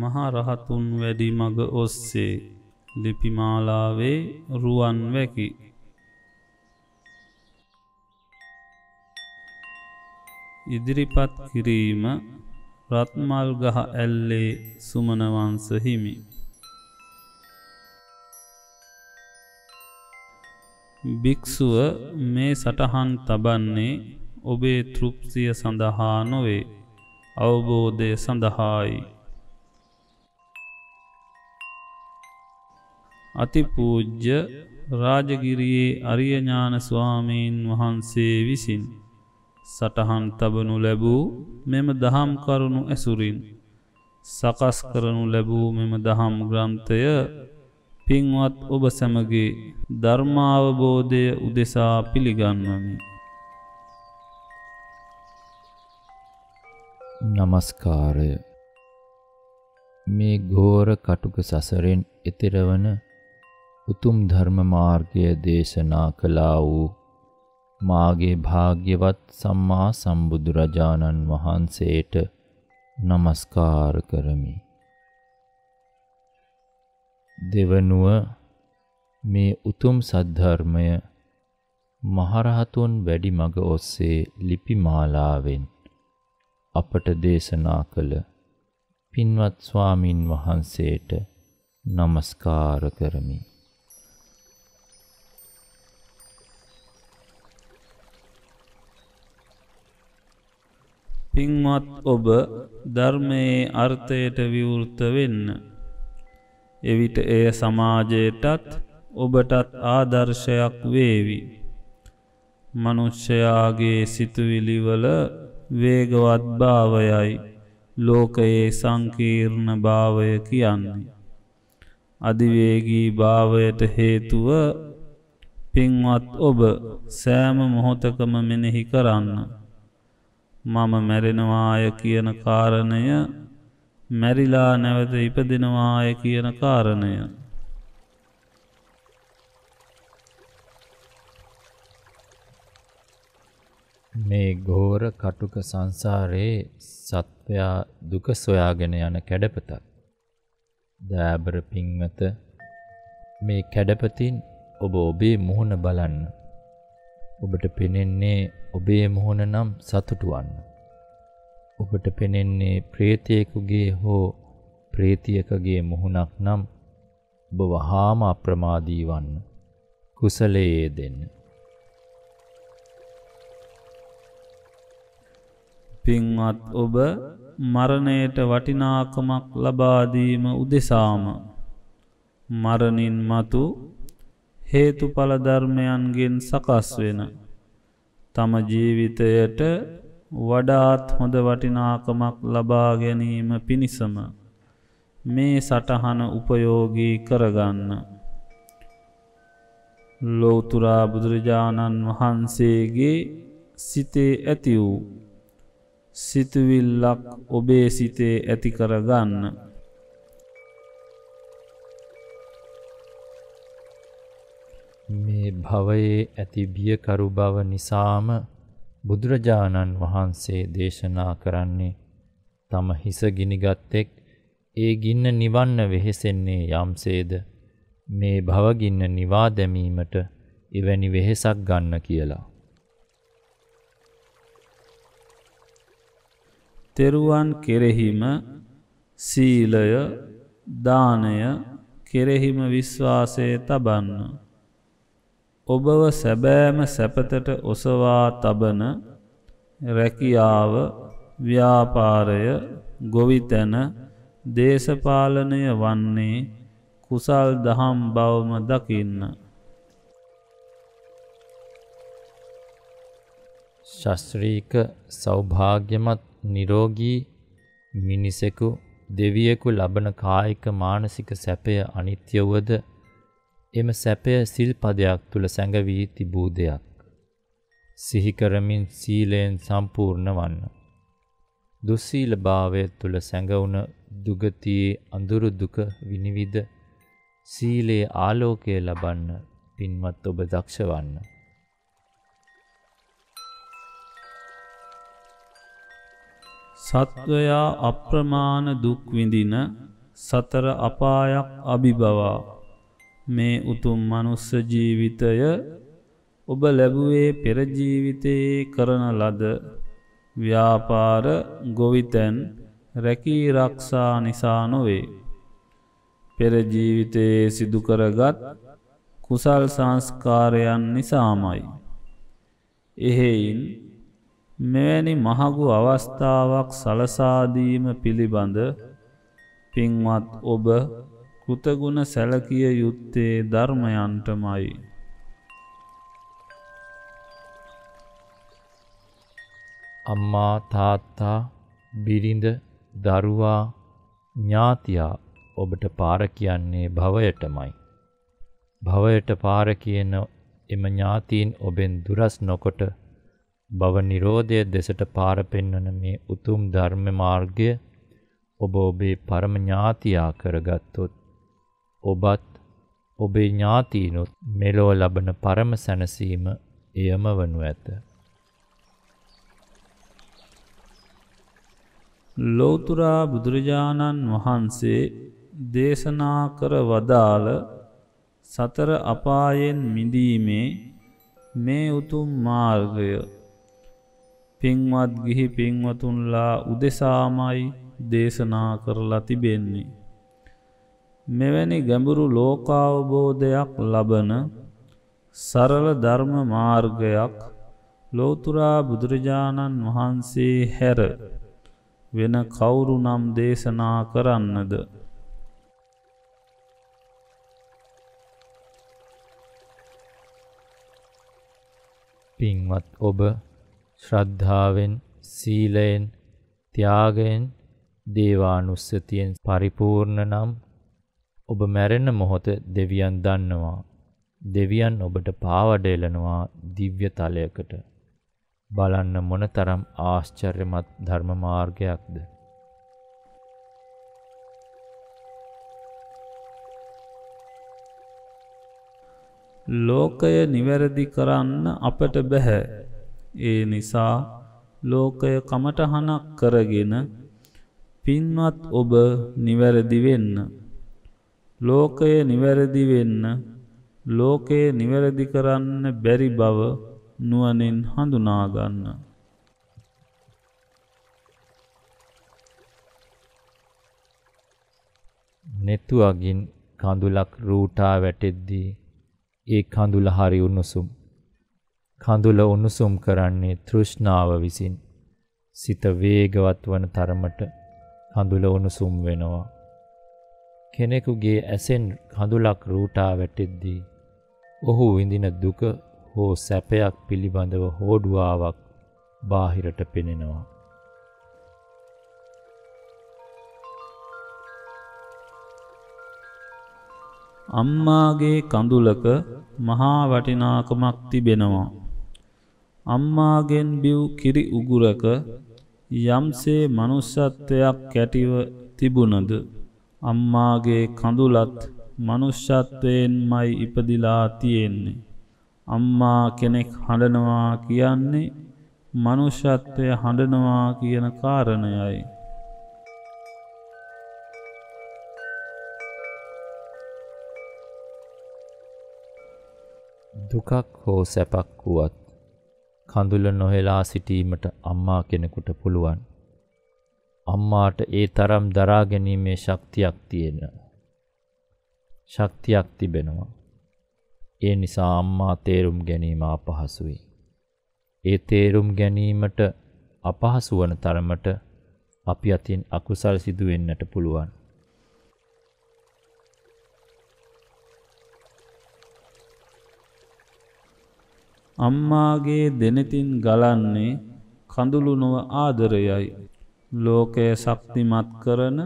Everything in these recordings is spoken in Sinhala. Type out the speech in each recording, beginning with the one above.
මහරහතුන් වැඩි මග ඔස්සේ ලිපිමාලාවේ රුවන් වැකි. ඉදිරිපත් කිරීම රත්මල් ගහ ඇල්ලේ සුමනවංස හිමි. භික්‍ෂුව මේ සටහන් තබන්නේ ඔබේ තෘප්තිය සඳහා නොවේ අවබෝධය සඳහායි. අතිපූජ්‍ය රාජගිරියේ අරියඥාන ස්වාමීන් වහන්සේ විසින් සටහන් තබනු ලැබූ මෙම දහම් කරුණු ඇසුරින් සකස් කරනු ලැබූ මෙම දහම් ග්‍රන්ථය පින්වත් ඔබ සැමගේ ධර්මාවබෝධය උදෙසා පිළිගන්නමි. නමස්කාරය මේ ගෝර කටුක සසරෙන් එතිරවන උතුම් ධර්ම මාර්ගය දේශනා කළා වූ මාගේ භාග්‍යවත් සම්මා සම්බුදුරජාණන් වහන්සේට নমස්කාර කරමි. දෙවනුව මේ උතුම් සද්ධර්මය මහරහතුන් වැඩිමඟ ඔස්සේ ලිපිමාලාවෙන් අපට දේශනා කළ පින්වත් ස්වාමින් වහන්සේට নমස්කාර කරමි පින්වත් ඔබ ධර්මයේ අර්ථයට විවෘත වෙන්න. එවිට එය සමාජයටත් ඔබටත් ආදර්ශයක් වේවි. මනුෂ්‍යයාගේ සිතුවිලිවල වේගවත් භාවයයි ලෝකයේ සංකීර්ණ භාවය කියන්නේ. අධිවේගී භාවයට හේතුව පින්වත් ඔබ සෑම මොහොතකම මෙනෙහි කරන්න. මම මැරෙනවාය කියන කාරණය මැරිලා නැවත ඉපදිනවාය කියන කාරණය. මේ ගෝර කටුක සංසාරයේ සත්වයා දුක සොයාගෙන යන කැඩපතක්. දෑබර පින්වත මේ කැඩපතින් ඔබ ඔබේ මුහුණ බලන්න. ඔබට පෙනෙන්නේ ඔබේ මොහොන නම් සතුටුවන්න. ඔබට පෙනෙන්නේ ප්‍රේතයෙකුගේ හෝ ප්‍රේතියකගේ මුහුණක් නම් ඔබ වහාම අප්‍රමාදී වන්න. කුසලයේ දෙන්න. පින්වත් ඔබ මරණයට වටිනාකමක් ලබාදීම උදෙසාම මරණින් මතු හේතුඵල ධර්මයන්ගෙන් සකස් වෙන තම ජීවිතයට වඩාත් හොඳ වටිනාකමක් ලබා ගැනීම පිණිසම මේ සටහන උපයෝගී කරගන්න. ලෝතුරා බුදුරජාණන් වහන්සේගේ සිතේ ඇති වූ සිතුවිල්ලක් ඔබේ සිතේ ඇති කරගන්න. මේ භවයේ ඇති බියකරු බව නිසාම බුදුරජාණන් වහන්සේ දේශනා කරන්නේ තම හිස ගිනිගත්තෙක් ඒ ගින්න නිවන්න වෙහෙසෙන්නේ යම්සේද මේ භවගින්න නිවා දැමීමට එවැනි වෙහෙසක් ගන්න කියලා. තෙරුවන් කෙරෙහිම සීලය දානය කෙරෙහිම විශ්වාසය තබන්න. ඔබව සැබෑම සැපතට ඔසවා තබන රැකියාව ව්‍යාපාරය ගොවිතැන දේශපාලනය වන්නේ කුසල් දහම් බවම දකින්න. ශස්ත්‍රීක සෞභාග්‍යමත් නිරෝගී මිනිසෙකු දෙවියෙකු ලබන කායික මානසික සැපය අනිත්‍ය වුවද එම සැපය සිල් පදයක් තුළ සැඟවී තිබූ දෙයක්. සිහිකරමින් සීලයෙන් සම්පූර්ණ වන්න. දුස්සීල භාවය තුළ සැඟවුන දුගතියේ අඳුරු දුක විනිවිද සීලයේ ආලෝකය ලබන්න පින්වත් ඔබ දක්ෂ වන්න. සත්වයා අප්‍රමාණ දුක් විඳින සතර අපායක් අභිබවා මේ උතුම් මනුස්ස ජීවිතය ඔබ ලැබුවේ පෙරජීවිතයේ කරන ලද ව්‍යාපාර ගොවිතැන් රැකී රක්ෂා නිසා නොවේ. පෙරජීවිතයේ සිදුකරගත් කුසල් සංස්කාරයන් නිසාමයි. එහෙයින් මෙවැනි මහගු අවස්ථාවක් සලසාදීම පිළිබඳ පින්වත් ඔබ කෘතගුණ සැලකිය යුත්තේ ධර්මයන්ටමයි. අම්මා තාත්තා බිරිඳ දරුවා ඥාතියා ඔබට පාර කියන්නේ භවයටමයි. භවයට පාර කියන එම ඥාතීන් ඔබෙන් දුරස් නොකොට භව නිරෝධය දෙසට පාර පෙන්වන මේ උතුම් ධර්ම මාර්ගය ඔබ ඔබේ පරම ඥාතියා කරගත්තොත් ඔබත් ඔබේ ඥාතීනුත් මෙලෝ ලබන පරම සැනසීම එයම වනු ඇත. ලෝතුරා බුදුරජාණන් වහන්සේ දේශනා කර වදාළ සතර අපායෙන් මිදීමේ මේ උතුම් මාර්ගය පින්වත් ගිහි පින්වතුන්ලා උදෙසාමයි දේශනා කරලා තිබෙන්නේ. මෙවැනි ගැඹුරු ලෝකාවබෝධයක් ලබන සරල ධර්ම මාර්ගයක් ලෝතුරා බුදුරජාණන් වහන්සේ හැර වෙන කවුරු නම් දේශනා කරන්නද. පින්වත් ඔබ ශ්‍රද්ධාවෙන් සීලයෙන් තියාගෙන් දේවානුස්සතියෙන් පරිපූර්ණ නම් ඔබ මැරෙන මොහොත දෙවියන් දන්නවා. දෙවියන් ඔබට පාවඩ එලනවා දිව්‍ය තලයකට. බලන්න මොනතරම් ආශ්චර්යමත් ධර්ම මාර්ගයක්ද. ලෝකය නිවැරදි කරන්න අපට බැහැ. ඒ නිසා ලෝකය කමටහනක් කරගෙන පින්වත් ඔබ නිවැරදි වෙන්න. ලෝකය නිවැරදි වෙන්න ලෝකයේ නිවැරදි කරන්න බැරි බව නුවනින් හඳුනාගන්න. නෙතු අගින් කඳුලක් රූටා වැටෙද්දී ඒ කඳුල හරි උණුසුම්. කඳුල උණුසුම් කරන්නේ තෘෂ්ණාව විසින් සිත වේගවත් වන තරමට කඳුල උණුසුම් වෙනවා. කෙනෙකුගේ ඇසෙන් හඳුලක් රූටා වැටෙද්දී ඔහු විඳින දුක හෝ සැපයක් පිළිබඳව හෝඩුවාවක් බාහිරට පෙනෙනවා. අම්මාගේ කඳුලක මහා වටිනාකමක් තිබෙනවා. අම්මාගෙන් බිව් කිරි උගුරක යම්සේ මනුස්සත්වයක් කැටිව තිබුණද අම්මාගේ කඳුලත් මනුෂ්‍යත්වයෙන්මයි ඉපදිලා තියෙන්නේ. අම්මා කෙනෙක් හඬනවා කියන්නේ මනුෂ්‍යත්වය හඬනවා කියන කාරණයයි. දුකක් හෝ සැපක් වුවත් කඳුල නොහෙලා සිටීමට අම්මා කෙනෙකුට පුළුවන්. අම්මාට ඒ තරම් දරා ගැනීමේ ශක්තියක් තියෙන ශක්තියක් තිබෙනවා. ඒ නිසා අම්මා තේරුම් ගැනීම අපහසුයි. ඒ තේරුම් ගැනීමට අපහසු වන තරමට අපි අතින් අකුසල් සිදු වෙන්නට පුළුවන්. අම්මාගේ දෙනෙතින් ගලන්නේ කඳුළු නොව ආදරයයි. ලෝකය ශක්තිමත් කරන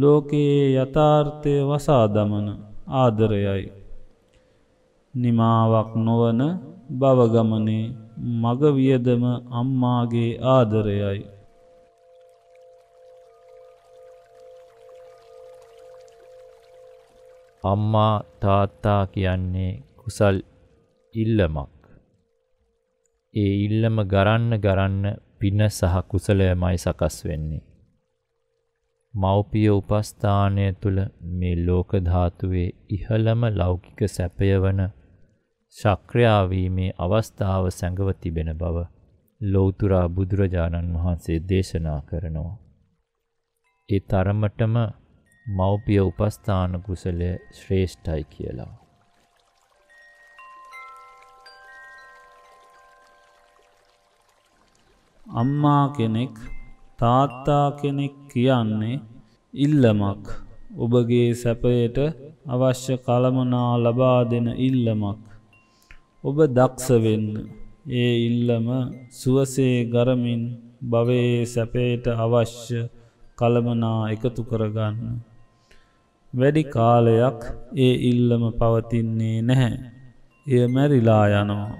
ලෝකයේ යථාර්ථය වසා දමන ආදරයයි. නිමාවක් නොවන බවගමනේ මගවියදම අම්මාගේ ආදරයයි. අම්මා තාත්තා කියන්නේ කුසල් ඉල්ලමක්. ඒ ඉල්ලම ගරන්න ගරන්න පින සහ කුසලයමයි සකස් වෙන්නේ. මෞපිය උපස්ථානය තුළ මේ ලෝක ධාතුවේ ඉහළම ලෞකික සැපය වන ශක්‍රයාවීමේ අවස්ථාව සැඟව තිබෙන බව ලෞතුරා බුදුරජාණන් වහන්සේ දේශනා කරනවා. ඒ තරමටම මෞපිය උපස්ථාන කුසලය ශ්‍රේෂ්ඨයි කියලා. අම්මා කෙනෙක් තාත්තා කෙනෙක් කියන්නේ ඉල්ලමක් ඔබගේ සැපයට අවශ්‍ය කළමනා ලබා දෙන ඉල්ලමක් ඔබ දක්ෂවෙන්න ඒ ඉල්ලම සුවසේ ගරමින් භවයේ සැපේට අවශ්‍ය කළමනා එකතු කරගන්න. වැඩි කාලයක් ඒ ඉල්ලම පවතින්නේ නැහැ. එය මැරිලා යනවා.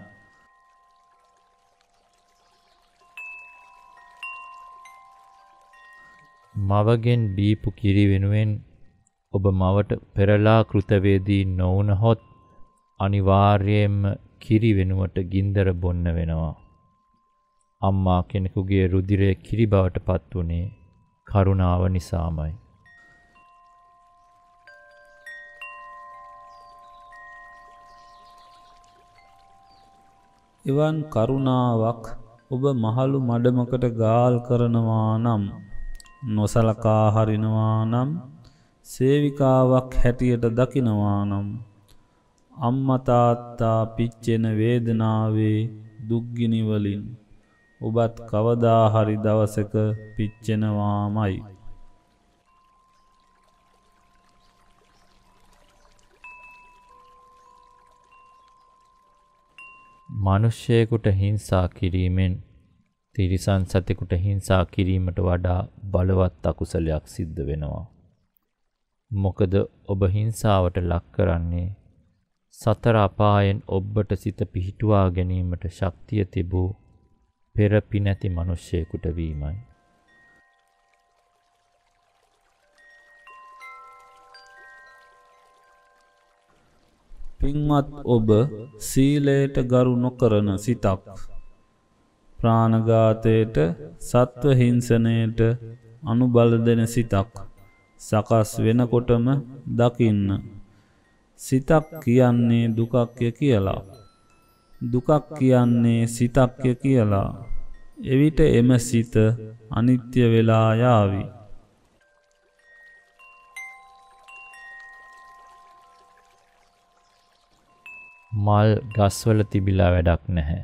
මවගෙන් බීපු කිරි වෙනුවෙන් ඔබ මවට පෙරලා කෘතවේදී නොවුනහොත් අනිවාර්යයෙන්ම කිරි වෙනුවට ගින්දර බොන්න වෙනවා. අම්මා කෙනෙකුගේ රුධිරය කිරි බවට පත් වුණේ කරුණාව නිසාමයි. එවන් කරුණාවක් ඔබ මහලු මඩමකට ගාල් කරනවා නම් නොසලකා හරිනවා නම් සේවිකාවක් හැටියට දකිනවා නම් අම්මතාත්තා පිච්චෙන වේදනාවේ දුක්ගිනිවලින් ඔබත් කවදාහරි දවසක පිච්චෙනවාමයි. මනුෂ්‍යයකුට හිංසා කිරීමෙන් තිරිසන් සතෙකුට හිංසා කිරීමට වඩා බලවත් අකුසලයක් සිද්ධ වෙනවා. මොකද ඔබ හිංසාවට ලක් කරන්නේ සතර අපායෙන් ඔබට සිත පිහිටුවා ගැනීමට ශක්තිය තිබූ පෙරපි නැති මිනිසෙකුට වීමයි. පින්වත් ඔබ සීලයට ගරු නොකරන සිතක් ප්‍රාණඝාතයට සත්ව හිංසනයට අනුබල දෙන සිතක් සකස් වෙනකොටම දකින්න. සිතක් කියන්නේ දුකක්ය කියලා. දුකක් කියන්නේ සිතක්ය කියලා. එවිට එම සිත අනිත්‍ය වෙලා යාවි. මල් ගස්වල තිබිලා වැඩක් නැහැ.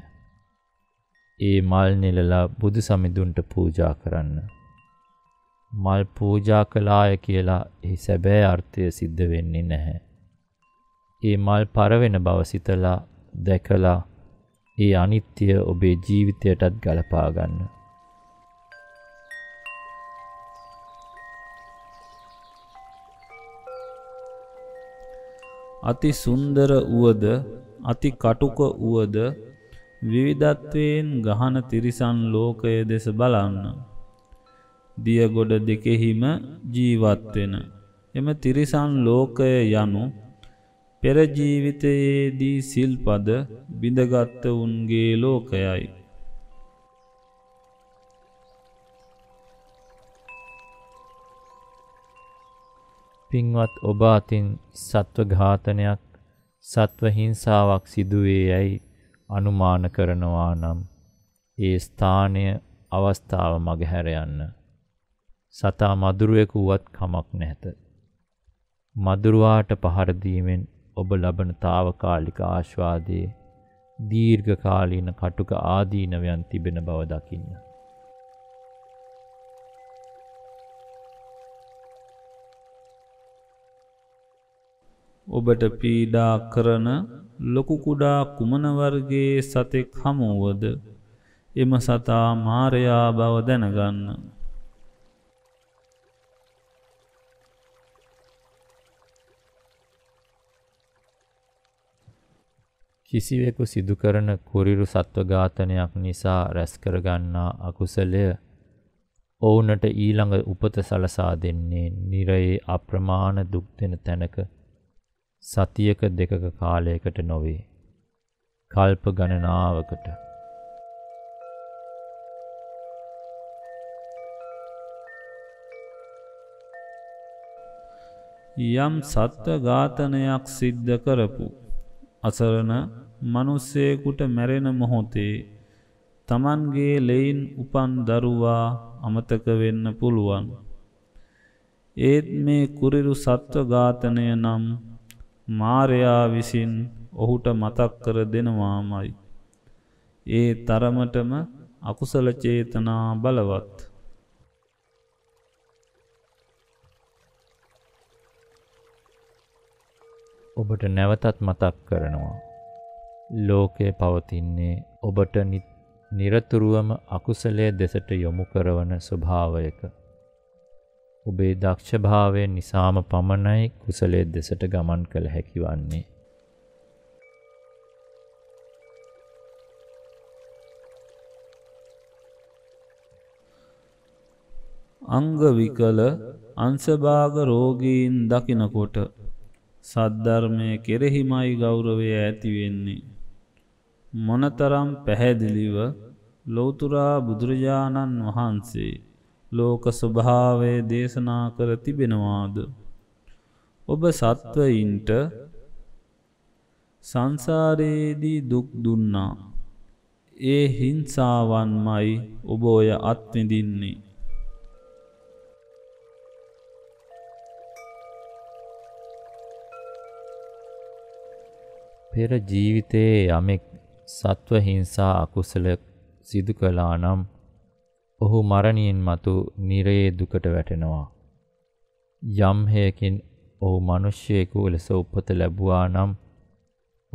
ඒ මල් නෙලලා බුදු සමිඳුන්ට පූජා කරන්න. මල් පූජා කළාය කියලා එහි සැබෑ අර්ථය සිද්ධ වෙන්නේ නැහැ. ඒ මල් පරවෙන බව සිතලා දැකලා ඒ අනිත්‍ය ඔබේ ජීවිතයටත් ගලපා ගන්න. අති සුන්දර වුවද අති කටුක වුවද විවිධත්වයෙන් ගහන තිරිසන් ලෝකය දෙස බලන්න. දියගොඩ දෙකෙහිම ජීවත්වෙන. එම තිරිසන් ලෝකය යනු පෙරජීවිතයේදී සිල්පද බිඳගත්ත උන්ගේ ලෝකයයි. පින්වත් ඔබ අතින් සත්ව ඝාතනයක් සත්ව හිංසාවක් සිදුවේ යැයි අනුමාන කරනවා නම් ඒ ස්ථානය අවස්ථාව මගහැර යන්න. සතා මදුරුවෙකු වුවත් කමක් නැත. මදුරුවාට පහර දීමෙන් ඔබ ලබන తాවකාලික ආස්වාදයේ දීර්ඝකාලීන කටුක ආදීනවයන් තිබෙන බව දකින්න. ඔබට පීඩා කරන ලොකුකුඩා කුමනවර්ගේ සතෙක් හමුවද එම සතා මාරයා බව දැනගන්න. කිසිවෙකු සිදුකරන කුරිරු සත්ව ඝාතනයක් නිසා රැස්කරගන්නා අකුසලය ඔවුනට ඊළඟ උපත සලසා දෙන්නේ නිරයේ අප්‍රමාණ දුක්දෙන තැනක සතියක දෙකක කාලයකට නොවේ. කල්ප ගණනාවකට. යම් සත්ව ඝාතනයක් සිද්ධ කරපු අසරණ මිනිස්සෙකුට මැරෙන මොහොතේ Tamanගේ ලෙයින් උපන් දරුවා අමතක වෙන්න පුළුවන්. ඒත් මේ කුරිරු සත්ව ඝාතනය නම් මාරයා විසින් ඔහුට මතක් කර දෙනවාමයි. ඒ තරමටම අකුසල චේතනා බලවත්. ඔබට නැවතත් මතක් කරනවා. ලෝකය පවතින්නේ ඔබට නිරතුරුවම අකුසලය දෙසට යොමු කරවන ස්වභාවයක. ඔබේ දක්ෂභාවය නිසාම පමණයි කුසලයේ දෙසට ගමන් කළ හැකි වන්නේ. අංග විකල අංශභාග රෝගීන් දකිනකොට සද්ධර්මය කෙරෙහිමයි ගෞරවය ඇතිවෙන්නේ. මොනතරම් පැහැදිලිව ලෝතුරා බුදුරජාණන් වහන්සේ ලෝක ස්වභාවය දේශනා කර තිබෙනවාද. ඔබ සත්වයින්ට සංසාරයේදී දුක් දුන්නා. ඒ හිංසාවන්මයි ඔබ ඔය අත්විඳින්නේ. පෙර ජීවිතයේ යමෙක් සත්ව හිංසා අකුසල සිදු කලා නම් ඔහු මරණින් මතු නිරයේ දුකට වැටෙනවා. යම් හේයකින් ඔහු මිනිසෙකු ලෙස උපත ලැබුවා නම්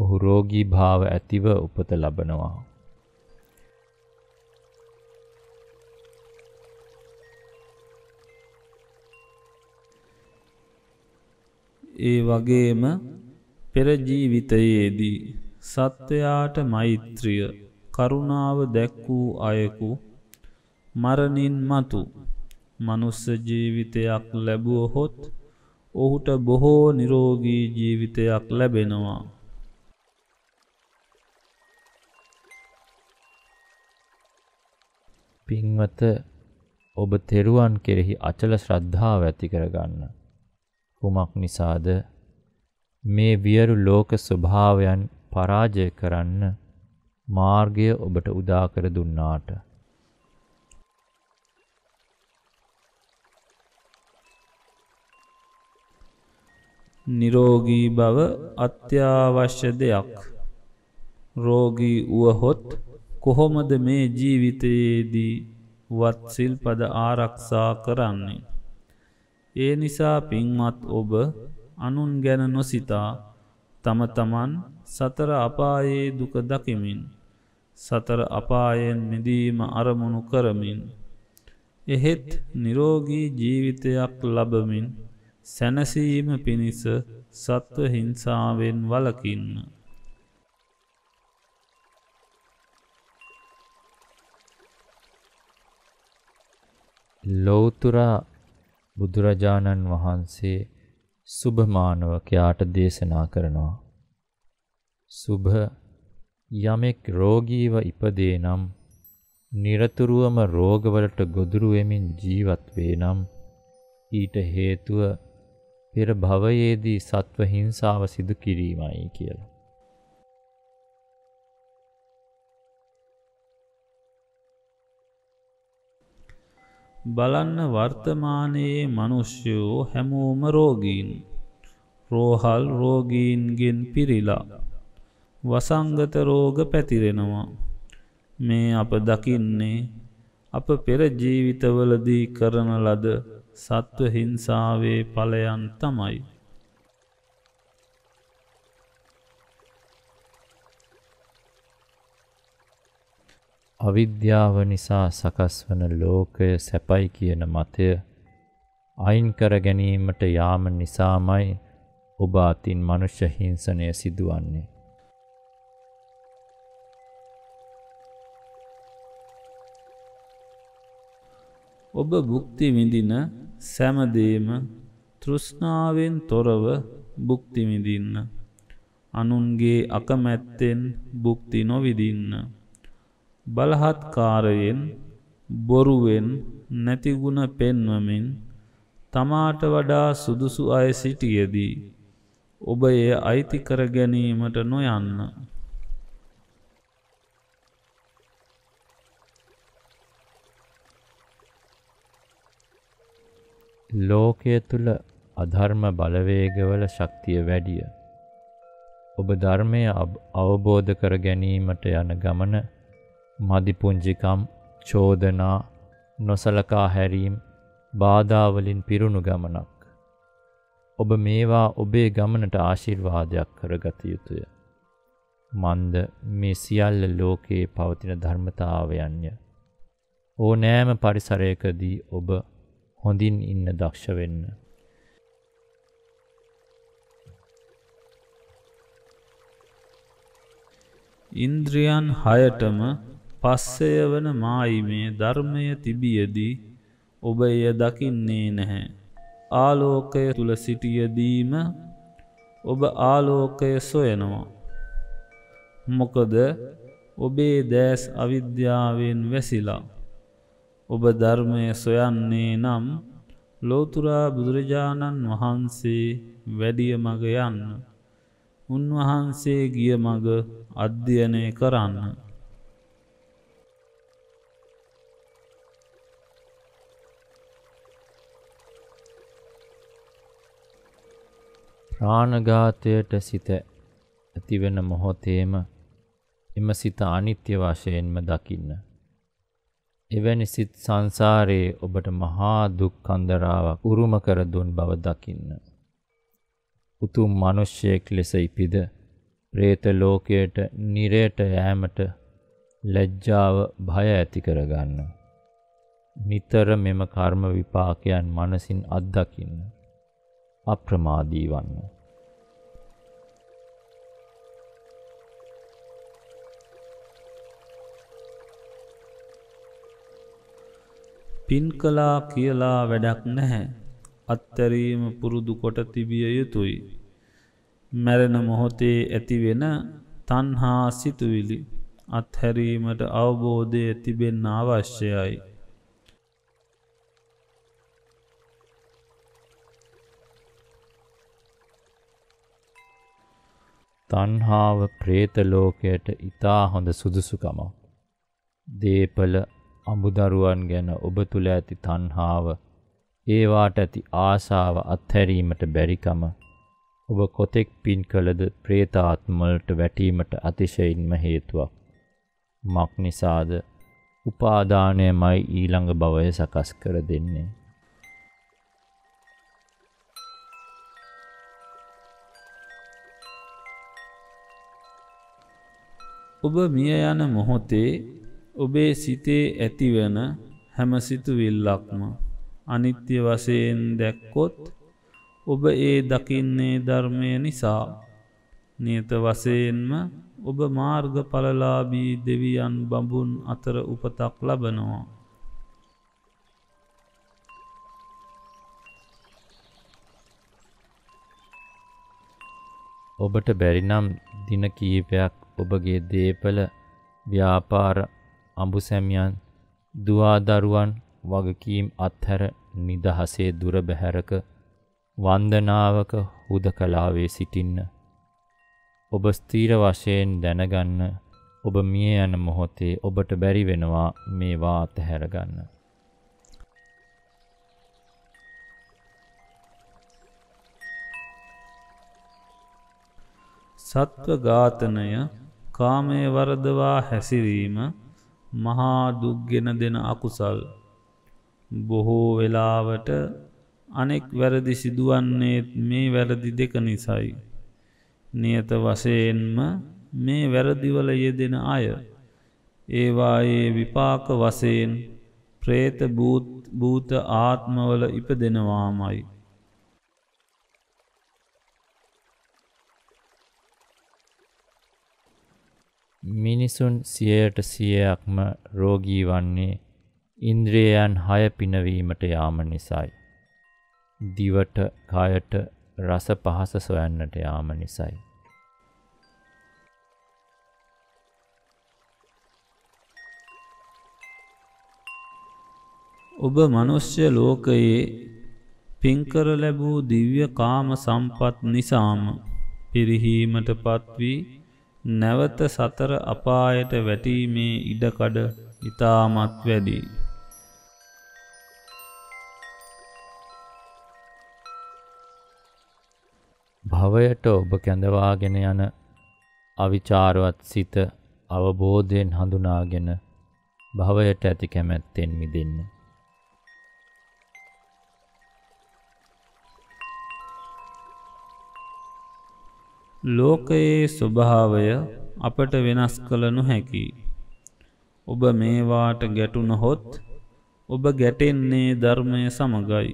ඔහු රෝගී භාව ඇතිව උපත ලබනවා. ඒ වගේම පෙරජීවිතයේදී සත්වයාට මෛත්‍රිය කරුණාව දැක් වූ අයකු මරණින් මතු මනුස්ස ජීවිතයක් ලැබුවහොත් ඔහුට බොහෝ නිරෝගී ජීවිතයක් ලැබෙනවා. පින්වත ඔබ තෙරුවන් කෙරෙහි අචල ශ්‍රද්ධාව ඇති කරගන්න. කුමක් නිසාද මේ වියරු ලෝක ස්වභාවයන් පරාජය කරන්න මාර්ගය ඔබට උදාකර දුන්නාට. නිරෝගී බව අත්‍යවශ්‍ය දෙයක්. රෝගී වුවහොත් කොහොමද මේ ජීවිතයේදී වත්සිල් පද ආරක්ෂා කරන්නේ. ඒ නිසා පින්මත් ඔබ අනුන් ගැන නොසිතා තම තමන් සතර අපායේ දුක දකිමින් සතර අපායෙන් මිදීම අරමුණු කරමින් එහෙත් නිරෝගී ජීවිතයක් ලබමින් සැනසීම පිණිස සත්ව හිංසාවෙන් වලකින්න. ලෝතුරා බුදුරජාණන් වහන්සේ සුභමානවකයාට දේශනා කරනවා. සුභ යමෙක් රෝගීව ඉපදේ නම් නිරතුරුවම රෝගවලට ගොදුරුවමින් ජීවත්වේ නම් ඊට හේතුව පෙර භවයේදී සත්ව හිංසාව සිදු කිරීමයි කියලා. බලන්න වර්තමානයේ මිනිස්සුෝ හැමෝම රෝගීන් රෝහල් රෝගීන්ගෙන් පිරිලා වසංගත රෝග පැතිරෙනවා මේ අප දකින්නේ අප පෙර ජීවිතවලදී කරන ලද සත්ව හිංසාවේ ඵලයන් තමයි. අවිද්‍යාව නිසා සකස් වන ලෝකය සැපයි කියන මතය අයින් කර ගැනීමට යාම නිසාමයි ඔබ අතින් මනුෂ්‍ය හිංසනය සිදුවන්නේ. ඔබ බුක්ති විඳින සැමදේම තෘෂ්ණාවෙන් තොරව බුක්තිවිඳින්න. අනුන්ගේ අකමැත්තෙන් බුක්ති නොවිදින්න. බලහත්කාරයෙන් බොරුවෙන් නැතිගුණ පෙන්වමින් තමාට වඩා සුදුසු අය සිටියදී. ඔබ එය අයිතිකර ගැනීමට නොයන්න. ලෝකය තුළ අධර්ම බලවේගවල ශක්තිය වැඩිය. ඔබ ධර්මය අවබෝධ කර ගැනීමට යන ගමන මදිපුංජිකම් චෝදනා නොසලකා හැරීම් බාධාවලින් පිරුණු ගමනක්. ඔබ මේවා ඔබේ ගමනට ආශිර්වාදයක් කරගත යුතුය. මන්ද මේ සියල්ල ලෝකයේ පවතින ධර්මතාවයන්ය. ඕනෑම පරිසරයකදී ඔබ හොඳින් ඉන්න දක්ෂ වෙන්න. ඉන්ද්‍රියන් හයටම පස්සය වන මායිමේ ධර්මය තිබියදී ඔබ එය දකින්නේ නැහැ. ආලෝකය තුළ සිටියදීම ඔබ ආලෝකය සොයනවා. මොකද ඔබේ දෑස් අවිද්‍යාවෙන් වැසිලා. ඔබ ධර්මය සොයන්නේ නම් ලෝතුරා බුදුරජාණන් වහන්සේ වැඩිය මග යන්න. උන්වහන්සේ ගිය මග අධ්‍යයනය කරන්න. ප්‍රාණඝාතයට සිත ඇතිවෙන මොහොතේම එම සිත අනිත්‍ය වශයෙන්ම දකින්න. එවැනි සිත් සංසාරයේ ඔබට මහා දුක් කන්දරාවක් උරුම කර දුන් බව දකින්න. උතුම් මිනිසෙක් ලෙස ඉපිද പ്രേත ලෝකයට නිරයට යෑමට ලැජ්ජාව භය ඇති කරගන්න. නිතර මෙම කර්ම විපාකයන් මනසින් අත්දකින්න. අප්‍රමාදී වන්න. පින් කලා කියලා වැඩක් නැහැ. අත්තරීම පුරුදු කොට තිබිය යුතුයි. මැරෙන මොහොතේ ඇතිවෙන තන්හා සිතුවිලි අත්හැරීමට අවබෝධය තිබෙන්න අවශ්‍යයි. තන්හාව ප්‍රේතලෝකයට ඉතා හොඳ සුදුසුකමක්. දේපල අඹදරුවන් ගැන ඔබ තුල ඇති තණ්හාව ඒවාට ඇති ආසාව අත්හැරීමට බැරිකම ඔබ කොතෙක් පින් කළද ප්‍රේතාත්මවලට වැටීමට අතිශයින්ම හේතුවක්. මක් නිසාද උපාදානයමයි ඊළඟ භවය සකස් කර දෙන්නේ. ඔබ මිය යන මොහොතේ ඔබේ සිතේ ඇතිවන හැමසිතු විල්ලක්ම අනිත්‍ය වශයෙන් දැක්කොත් ඔබ ඒ දකින්නේ ධර්මය නිසා නියත වසයෙන්ම ඔබ මාර්ග පලලාබී දෙවියන් බඹුන් අතර උපතක් ලබනවා. ඔබට බැරිනම් දින කීපයක් ඔබගේ දේපල ව්‍යාපාර අඹුසැමියන් දුවාදරුවන් වගකීම් අත්හැර නිදහසේ දුර බැහැරක වන්දනාවක හුදකලාවේ සිටින්න. ඔබ ස්ථීර වශයෙන් දැනගන්න ඔබ මිය යන මොහොතේ ඔබට බැරි වෙනවා මේවා අතහැරගන්න. සත්ව ඝාතනය කාමය වරදවා හැසිරීම මහා දුක්ගෙන දෙන අකුසල්. බොහෝ වෙලාවට අනෙක් වැරදි සිදුවන්නේත් මේ වැරදි දෙක නිසයි. නියත වසයෙන්ම මේ වැරදිවල යෙදෙන අය. ඒවායේ විපාක වසයෙන් ප්‍රේත භූත ආත්මවල ඉප දෙනවාමයි. මිනිසුන් සියයට සියයක්ම රෝගී වන්නේ ඉන්ද්‍රියයන් හය පිනවීමට යාම නිසයි. දිවට කයට රස පහස සොයන්නට යාම නිසයි. ඔබ මනුෂ්‍ය ලෝකයේ පින්කර ලැබූ දිව්‍ය කාම සම්පත් නිසාම පිරිහීමට පත්වී නැවත සතර අපායට වැටීමේ ඉඩකඩ ඉතාමත් වැඩී. භවයට ඔබ කැඳවාගෙන යන අවිචාරවත් සිත අවබෝධයෙන් හඳුනාගෙන භවයට ඇති කැමැත්තෙන් මිදෙන්න. ලෝකයේ ස්වභාවය අපට වෙනස් කළ නොහැකි. ඔබ මේවාට ගැටුනහොත් ඔබ ගැටෙන්නේ ධර්මය සමගයි.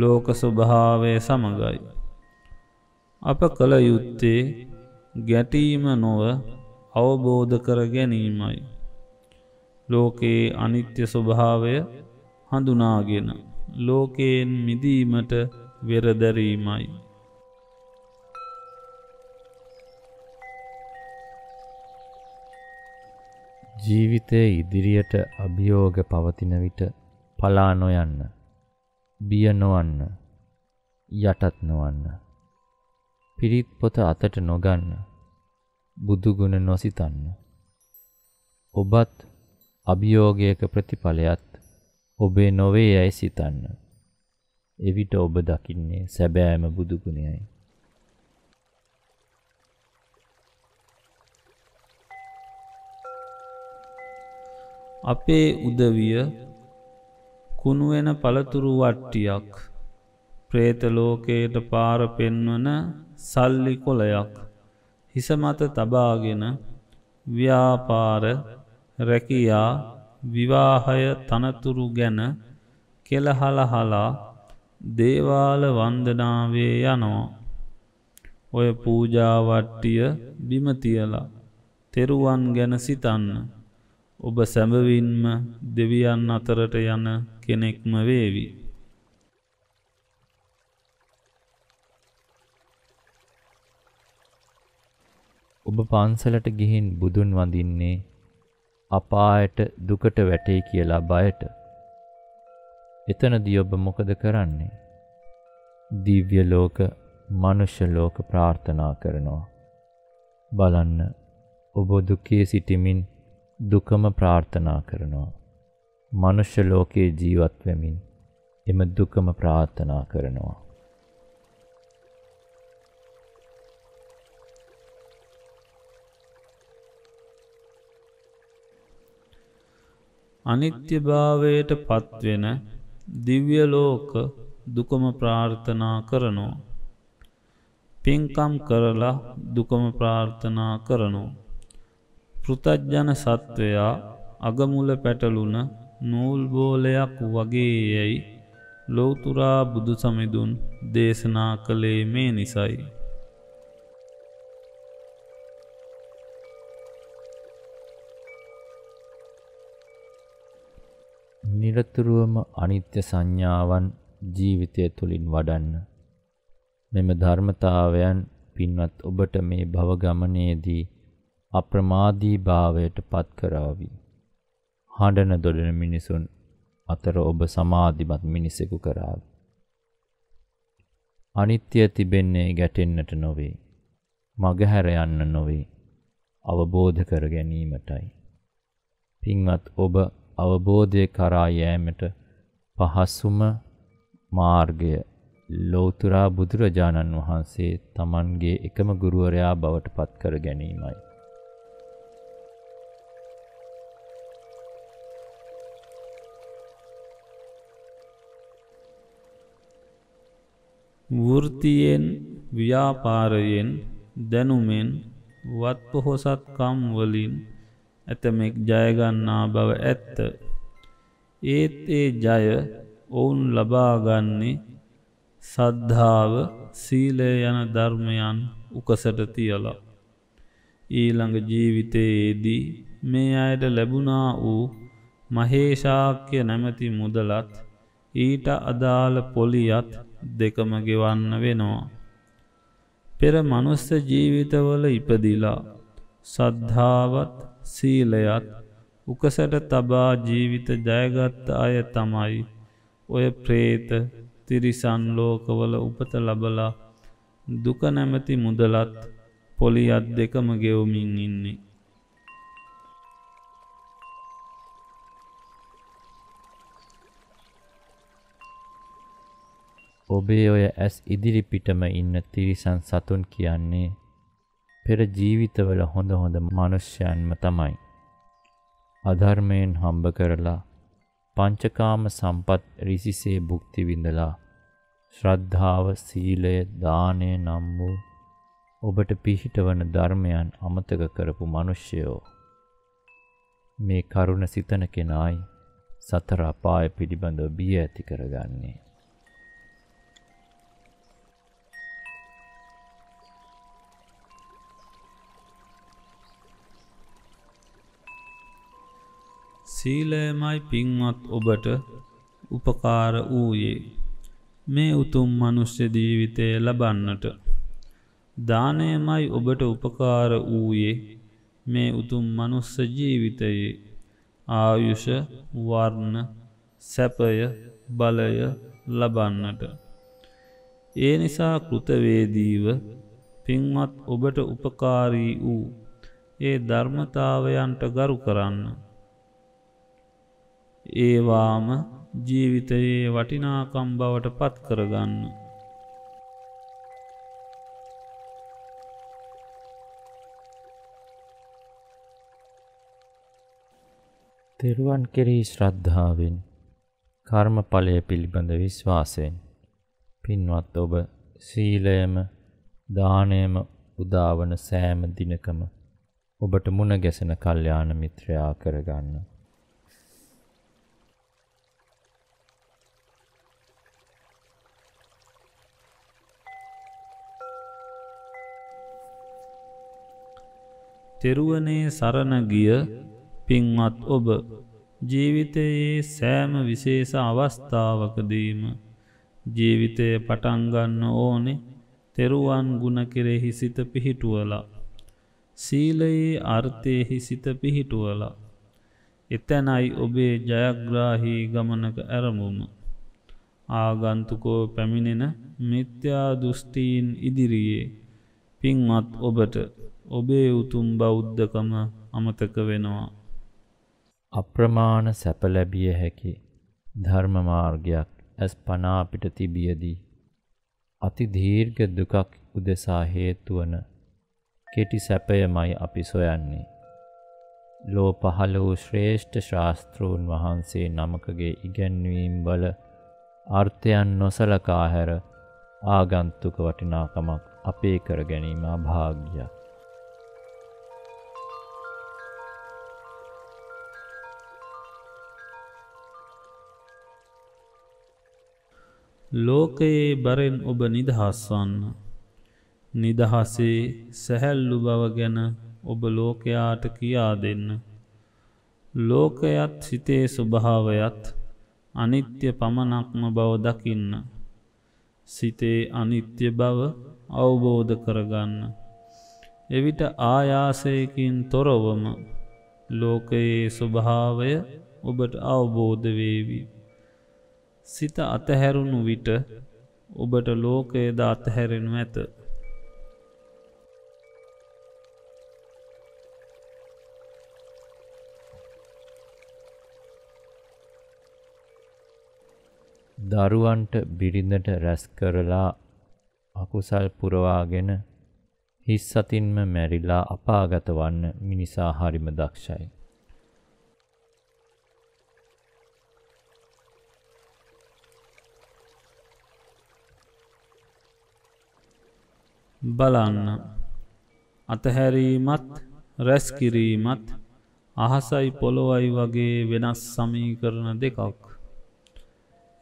ලෝක ස්වභාවය සමගයි. අප කළ යුත්තේ ගැටීම නොව අවබෝධ කර ගැනීමයි. ලෝකයේ අනිත්‍ය ස්වභාවය හඳුනාගෙන ලෝකයෙන් මිදීමට වෙරදරීමයි. ජීවිතයේ ඉදිරියට අභියෝග පවතින විට පලා නොයන්න. බිය නොවන්න. යටත් නොවන්න. පිරිත් පොත අතට නොගන්න. බුදුගුණ නොසිතන්න. ඔබත් අභියෝගයක ප්‍රතිඵලයත් ඔබේ නොවේ යැයි සිතන්න. එවිට ඔබ දකින්නේ සැබෑම බුදුගුණයයි. අපේ උදවිය කුණුවෙන පළතුරු වට්ටියක් ප්‍රේතලෝකයට පාර පෙන්වන සල්ලි කොලයක් හිසමත තබාගෙන ව්‍යාපාර රැකියා විවාහය තනතුරු ගැන කෙළහලහලා දේවාල වන්දනාවේ යනවා. ඔය පූජාවට්ටිය බිමතියලා තෙරුවන් ගැන සිතන්න. ඔබ සැබවින්ම දෙවියන් අතරට යන කෙනෙක්ම වේවි. ඔබ පන්සලට ගිහින් බුදුන් වඳින්නේ අපායට දුකට වැටේ කියලා බයට. එතනදී ඔබ මොකද කරන්නේ? දිව්‍ය ලෝක, මනුෂ්‍ය ලෝක ප්‍රාර්ථනා කරනවා. බලන්න ඔබ දුකේ සිටමින් දුකම ප්‍රාර්ථනා කරනවා. මනුෂ්‍ය ලෝකයේ ජීවත් වෙමින් එම දුකම ප්‍රාර්ථනා කරනවා. අනිත්‍යභාවයට පත්වෙන දිව්‍ය ලෝක දුකම ප්‍රාර්ථනා කරනවා. පින්කම් කරලා දුකම ප්‍රාර්ථනා කරනවා. පෘතජ්ජන සත්වයා අගමුල පැටලුන නූල්බෝලයක් වගේ යැයි ලෝතුරා බුදු සමිඳුන් දේශනා කළේ මේ නිසයි. නිරතුරුවම අනිත්‍ය සංඥාවන් ජීවිතය තුළින් වඩන්න. මෙම ධර්මතාවයන් පින්වත් ඔබට මේ භවගමනයේදී අප්‍රමාදී භාවයට පත් කරාවි. හඬන දොඩන මිනිසුන් අතර ඔබ සමාධිමත් මිනිසෙකු කරාවි. අනිත්‍ය තිබෙන්නේ ගැටෙන්නට නොවේ. මගහැර යන්න නොවේ. අවබෝධ කර ගැනීමටයි. පින්වත් ඔබ අවබෝධය කරා යෑමට පහසුම මාර්ගය ලෝතුරා බුදුරජාණන් වහන්සේ තමන්ගේ එකම ගුරුවරයා බවට පත් කර ගැනීමයි. වෘතියෙන් ව්‍යාපාරයෙන් දැනුමෙන් වත්පොහොසත්කම්වලින් ඇතමෙක් ජයගන්නා බව ඇත්ත. ඒත් ඒ ජය ඔවුන් ලබාගන්නේ සද්ධාව සීලය යන ධර්මයන් උකසට තියලා. ඊළඟ ජීවිතයේදී මේ අයට ලැබුණා වූ මහේෂාක්‍ය නැමැති මුදලත් ඊට අදාළ පොලියත් දෙකම ගෙවන්න වෙනවා. පෙර මනුස්ස ජීවිතවල ඉපදිලා සද්ධාවත් සීලයත් උකසට තබා ජීවිත ජයගත්ත අය තමයි ඔය ප්‍රේත තිරිසන් ලෝකවල උපත ලබලා දුක නැමැති මුදලත් පොලියත් දෙකම ගෙවමින් ඉන්නේ. ඔබේ ඔය ඇස් ඉදිරිපිටම ඉන්න තිරිසන් සතුන් කියන්නේ පෙර ජීවිතවල හොඳ හොඳ මනුෂ්‍යයන්ම තමයි. අධර්මයෙන් හම්බ කරලා පංචකාම සම්පත් රිසිසේ භුක්ති විඳලා ශ්‍රද්ධාව සීලය දානය නම් වූ ඔබට පිහිටවන ධර්මයන් අමතක කරපු මිනිසයෝ මේ කරුණ සිතන කෙනායි සතර අපාය පිළිබඳව බිය ඇති කරගන්නේ සීලයමයි පින්වත් ඔබට උපකාර වූයේ. මේ උතුම් මනුෂ්‍ය ජීවිතය ලබන්නට. දානයමයි ඔබට උපකාර වූයේ මේ උතුම් මනුස්ස ජීවිතයේ ආයුෂ වර්ණ සැපය බලය ලබන්නට. ඒ නිසා කෘතවේදීව පින්වත් ඔබට උපකාරී වූ ඒ ධර්මතාවයන්ට ගරු කරන්න. ඒවාම ජීවිතයේ වටිනාකම් බවට පත් කරගන්න. තෙරුවන් කෙරෙහි ශ්‍රද්ධාවෙන් කර්මඵලය පිළිබඳ විශ්වාසයෙන් පින්වත් ඔබ සීලයම දානයම උදාවන සෑම දිනකම ඔබට මුණ ගැසෙන කල්යාණ මිත්‍රයා කරගන්න. තෙරුවනේ සරණගිය පින්වත් ඔබ ජීවිතයේ සෑම විශේෂ අවස්ථාවකදීම ජීවිතය පටන්ගන්න ඕනෙ තෙරුවන් ගුණ කෙරෙහි සිත පිහිටුවලා. සීලයේ අර්ථයෙහි සිත පිහිටුවලා. එතැනයි ඔබේ ජයග්‍රාහි ගමනක ඇරමුම. ආගන්තුකෝ පැමිණෙන මිත්‍යා දුෘෂ්ටීන් ඉදිරියේ පින්වත් ඔබට ඔබේ උතුම් බෞද්ධකම අමතක වෙනවා. අප්‍රමාණ සැප ලැබිය හැකි ධර්මමාර්ගයක් ඇස් පනා අපිට තිබියදී. අති දීර්ඝ දුකක් උදෙසා හේතුවන කෙටි සැපයමයි අපි සොයන්නේ. ලෝ පහළ වූ ශ්‍රේෂ්ඨ ශාස්තෘන් වහන්සේ නමකගේ ඉගැන්වීම් වල අර්ථයන් නොසලකා හැර ආගන්තුක වටිනාකමක් අපේ කර ගැනීම භාග්‍යයක්. ලෝකයේ බරෙන් ඔබ නිදහස්වන්න. නිදහසේ සැහැල්ලු බව ගැන ඔබ ලෝකයාට කියා දෙන්න. ලෝකයත් සිතේ ස්වභාවයත් අනිත්‍ය පමණක්ම බව දකින්න. සිතේ අනිත්‍ය බව අවබෝධ කරගන්න. එවිට ආයාසයකින් තොරවම ලෝකයේ ස්වභාවය ඔබට අවබෝධ වේවී. සිත අතහැරුණු විට ඔබට ලෝකයේද අතහැරෙනු ඇත. දරුවන්ට බිරිඳට රැස් කරලා අකුසල් පුරවාගෙන හිස් සතින්ම මැරිලා අපාගත වන්න මිනිසා හරිම දක්ෂයි. බලන්න අතහැරීමත් රැස්කිරීමත් අහසයි පොළොවයි වගේ වෙනස් සමීකරන දෙකක්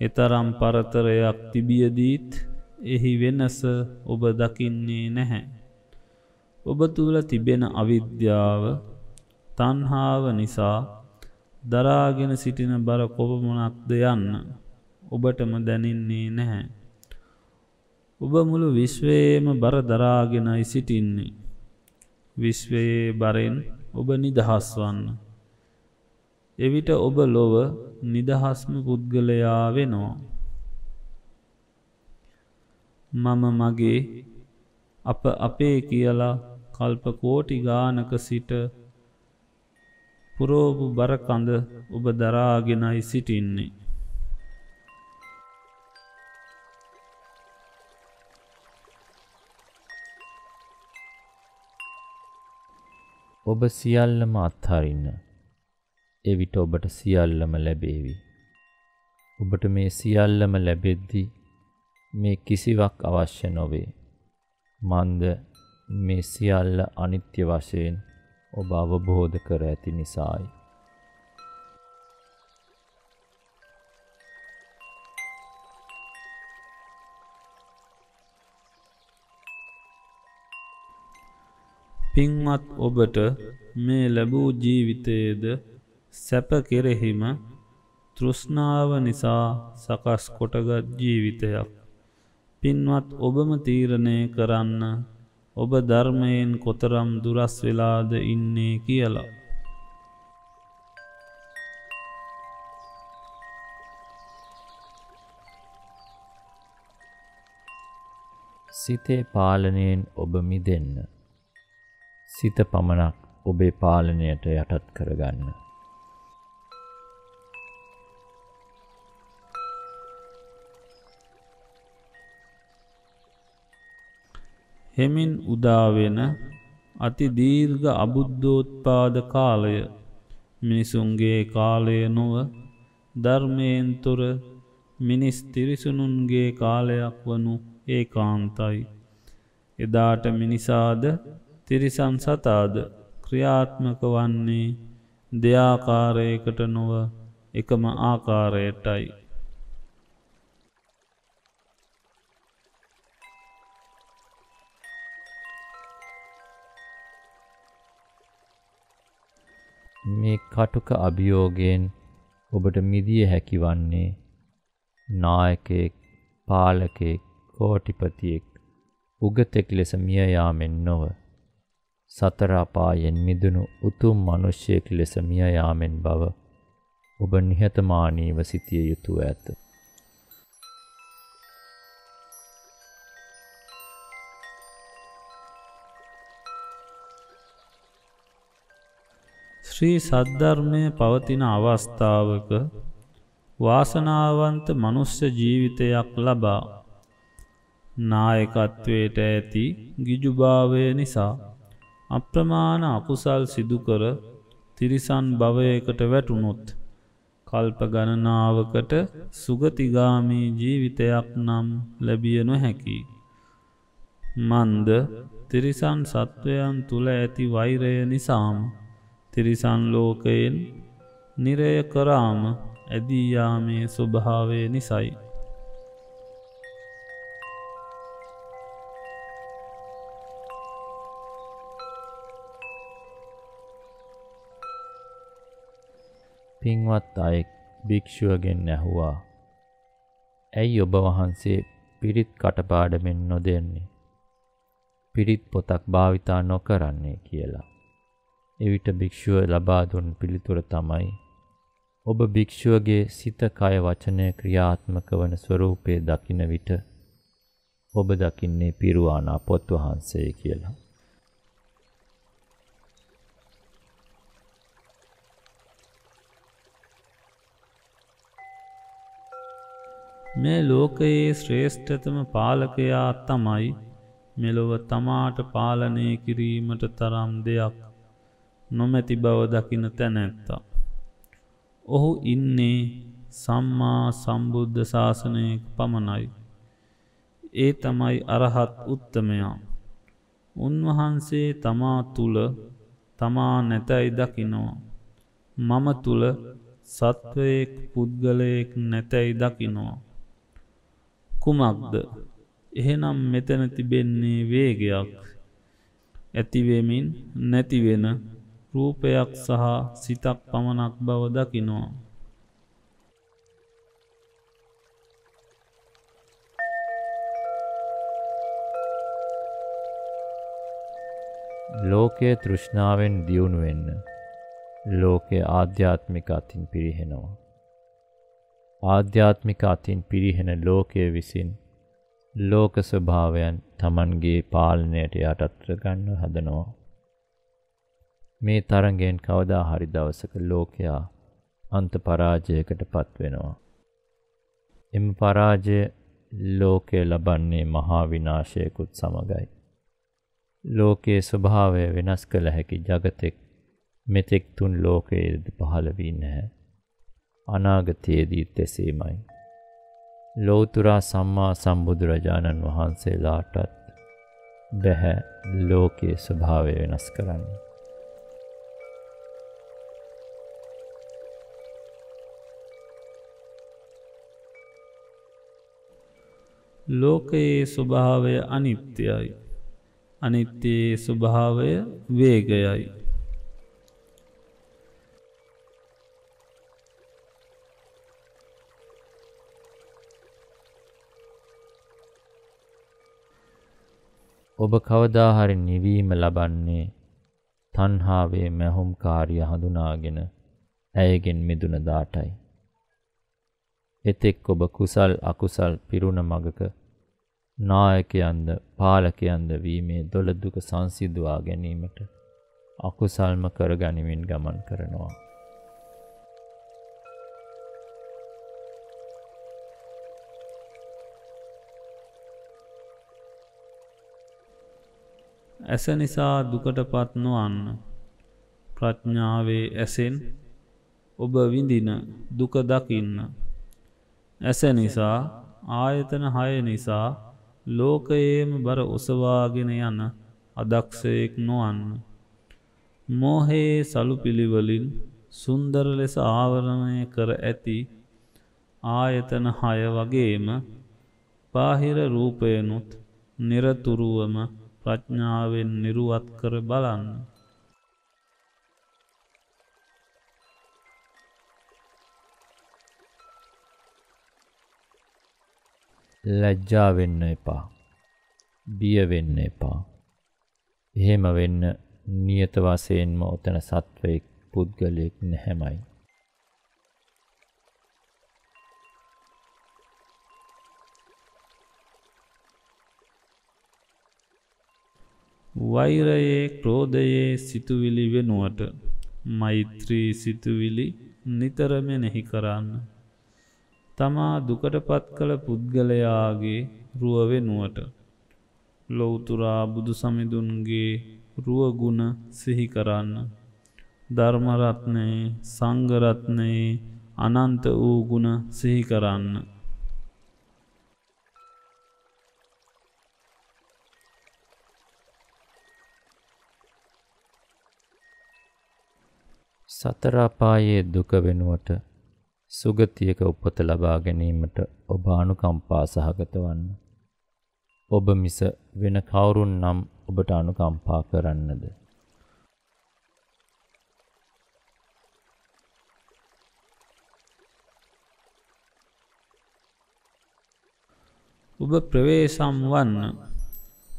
එතරම් පරතරයක් තිබියදීත් එහි වෙනස ඔබ දකින්නේ නැහැ ඔබ තුළ තිබෙන අවිද්‍යාව තන්හාව නිසා දරාගෙන සිටින බර කොපමනක්ද යන්න ඔබටම දැනින්නේ නැහැ ඔබ මුළු විශ්වයේම බර දරාගෙනයි සිටින්නේ. විශ්වයේ බරෙන් ඔබ නිදහස්වන්න. එවිට ඔබ ලොව නිදහස්ම පුද්ගලයා වෙනවා. මම මගේ අප අපේ කියලා කල්ප කෝටි ගානක සිට පුරෝපු බරකඳ ඔබ දරාගෙනයි සිටින්නේ. ඔබ සියල්ලම අත්හරින්න. එවිට ඔබට සියල්ලම ලැබේවි. ඔබට මේ සියල්ලම ලැබෙද්දි මේ කිසිවක් අවශ්‍ය නොවේ. මන්ද මේ සියල්ල අනිත්‍ය වශයෙන් ඔබ අවබෝධ කර ඇති නිසායි. පින්වත් ඔබට මේ ලැබූ ජීවිතයේද සැප කෙරෙහිම තෘෂ්ණාව නිසා සකස් කොටගත් ජීවිතයක්. පින්වත් ඔබම තීරණය කරන්න ඔබ ධර්මයෙන් කොතරම් දුරස් වෙලාද ඉන්නේ කියලා. සිතේ පාලනයෙන් ඔබ මිදන්න. සිත පමණක් ඔබේ පාලනයට යටත් කරගන්න. හෙමින් උදාවෙන අති දීර්ඝ අබුද්ධෝත්පාද කාලය මිනිසුන්ගේ කාලය නොව ධර්මයෙන්තොර මිනිස් තිරිසුනුන්ගේ කාලයක් වනු ඒ කාන්තයි. එදාට මිනිසාද තිරිසන් සතාද ක්‍රියාත්මක වන්නේ දෙයාකාරයකට නොව එකම ආකාරයටයි. මේ කටුක අභියෝගයෙන් ඔබට මිදිය හැකි වන්නේ නායකයෙක් පාලකයෙක් කෝටිපතියෙක් උගතෙක් ලෙස මියයාමෙන් නොව සතර අපායෙන් මිදුණු උතුම් මිනිසෙක් ලෙස මිය යාමෙන් බව ඔබ නිහතමානීව සිටිය යුතුය ඇත. ශ්‍රී සද්ධර්මය පවතින අවස්ථාවක වාසනාවන්ත මනුෂ්‍ය ජීවිතයක් ලබා නායකත්වයට ඇති ගිජුභාවය නිසා අප්‍රමාණ අකුසල් සිදුකර තිරිසන් භවයකට වැටුණොත් කල්ප ගණනාවකට සුගතිගාමී ජීවිතයක් නම් ලැබිය නොහැකි. මන්ද තිරිසන් සත්වයන් තුළ ඇති වෛරය නිසාම තිරිසන් ලෝකයෙන් නිරය කරාම ඇදීයාමේ ස්වභාවය නිසයි. පින්වත් අයෙක් භික්‍ෂුවගෙන් ඇහුවා. ඇයි ඔබ වහන්සේ පිරිත් කටපාඩමෙන් නොදෙන්නේ. පිරිත් පොතක් භාවිතා නොකරන්නේ කියලා. එවිට භික්‍ෂුව ලබාදුන් පිළිතුර තමයි. ඔබ භික්‍ෂුවගේ සිත කය වචනය ක්‍රියාත්මක වන ස්වරූපය දකින විට ඔබ දකින්නේ පිරුවානා පොත් වහන්සේ කියලා. මේ ලෝකයේ ශ්‍රේෂ්ඨතම පාලකයා තමයි මෙලොව තමාට පාලනය කිරීමට තරම් දෙයක් නොමැති බව දකින තැනැත්තා. ඔහු ඉන්නේ සම්මා සම්බුද්ධ ශාසනයක පමණයි. ඒ තමයි අරහත් උත්තමයා. උන්වහන්සේ තමා තුළ තමා නැතැයි දකිනවා. මම තුළ සත්වයෙක් පුද්ගලයෙක් නැතැයි දකිනවා. කුමක්ද එහෙනම් මෙතන තිබෙන්නේ වේගයක් ඇතිවෙමින් නැතිවෙන රූපයක් සහ සිතක් පමණක් බව දකිනවා. ලෝකය තෘෂ්ණාවෙන් දියුණුවෙන්න ලෝකය ආධ්‍යාත්මික අතින් පිරිහෙනවා. ආධ්‍යාත්මික අතින් පිරිහෙන ලෝකය විසින් ලෝක ස්වභාවයන් තමන්ගේ පාලනයට යටත්‍ර ගන්න හදනවා. මේ තරගෙන් කවදා හරි දවසක ලෝකයා අන්ත පරාජයකට පත්වෙනවා. එම පරාජය ලෝකය ලබන්නේ මහා විනාශයකුත් සමගයි. ලෝකයේ ස්වභාවය වෙනස් කළ හැකි ජගතෙක් මෙතෙක් තුන් ලෝකයේද පහළ වී නැහැ. අනාගතයේදීත් එසේමයි. ලෝතුරා සම්මා සම්බුදුරජාණන් වහන්සේලාටත් බැහැ ලෝකයේ ස්වභාවය වෙනස් කරන්න. ලෝකයේ ස්වභාවය අනිත්‍යයි. අනිත්‍යයේ ස්වභාවය වේගයයි. ඔබ කවදාහරි නිවීම ලබන්නේ තණ්හාවේ මැහුම්කාරිය හඳුනාගෙන ඇයගෙන් මිදුන දාටයි. එතෙක් ඔබ කුසල් අකුසල් පිරුණ මගක නායකයන්ද පාලකයන්ද වීමේ දොළදුක සංසිදුවා ගැනීමට අකුසල්ම කරගනිමින් ගමන් කරනවා. ඇස නිසා දුකටපත් නොවන්න ප්‍රඥාවේ ඇසෙන් ඔබ විඳින දුක දකින්න ඇස නිසා ආයතන හය නිසා ලෝකයේම බර ඔසවාගෙන යන අදක්ෂයෙක් නොවන්න මෝහයේ සලු පිළිවලින් සුන්දර ලෙස ආවරණය කර ඇති ආයතන හය වගේම පාහිර රූපයනුත් නිරතුරුවම ප්‍රඥාවෙන් නිරුවත් කර බලන්න. ලැජ්ජා වෙන්න එපා. බිය වෙන්න එපා. එහෙම වෙන්න නියත වශයෙන්ම ඔතන සත්වයෙක් පුද්ගලයෙක් නැහැමයි. වෛරයේ ක්‍රෝධයේ සිතුවිලි වෙනුවට මෛත්‍රී සිතුවිලි නිතරමෙනෙහි කරන්න. තමා දුකට පත් කළ පුද්ගලයාගේ රුව වෙනුවට. ලොවතුරා බුදු සමිඳුන්ගේ රුවගුණ සිහි කරන්න. ධර්මරත්නයේ සංගරත්නයේ අනන්ත වූ ගුණ සිහි කරන්න. සතර අපායේ දුක වෙනුවට සුගතියක උපත ලබා ගැනීමට ඔබ අනුකම්පා සහගත වන්න. ඔබ මිස වෙන කවුරුන් නම් ඔබට අනුකම්පා කරන්නද? ඔබ ප්‍රවේශම් වන්න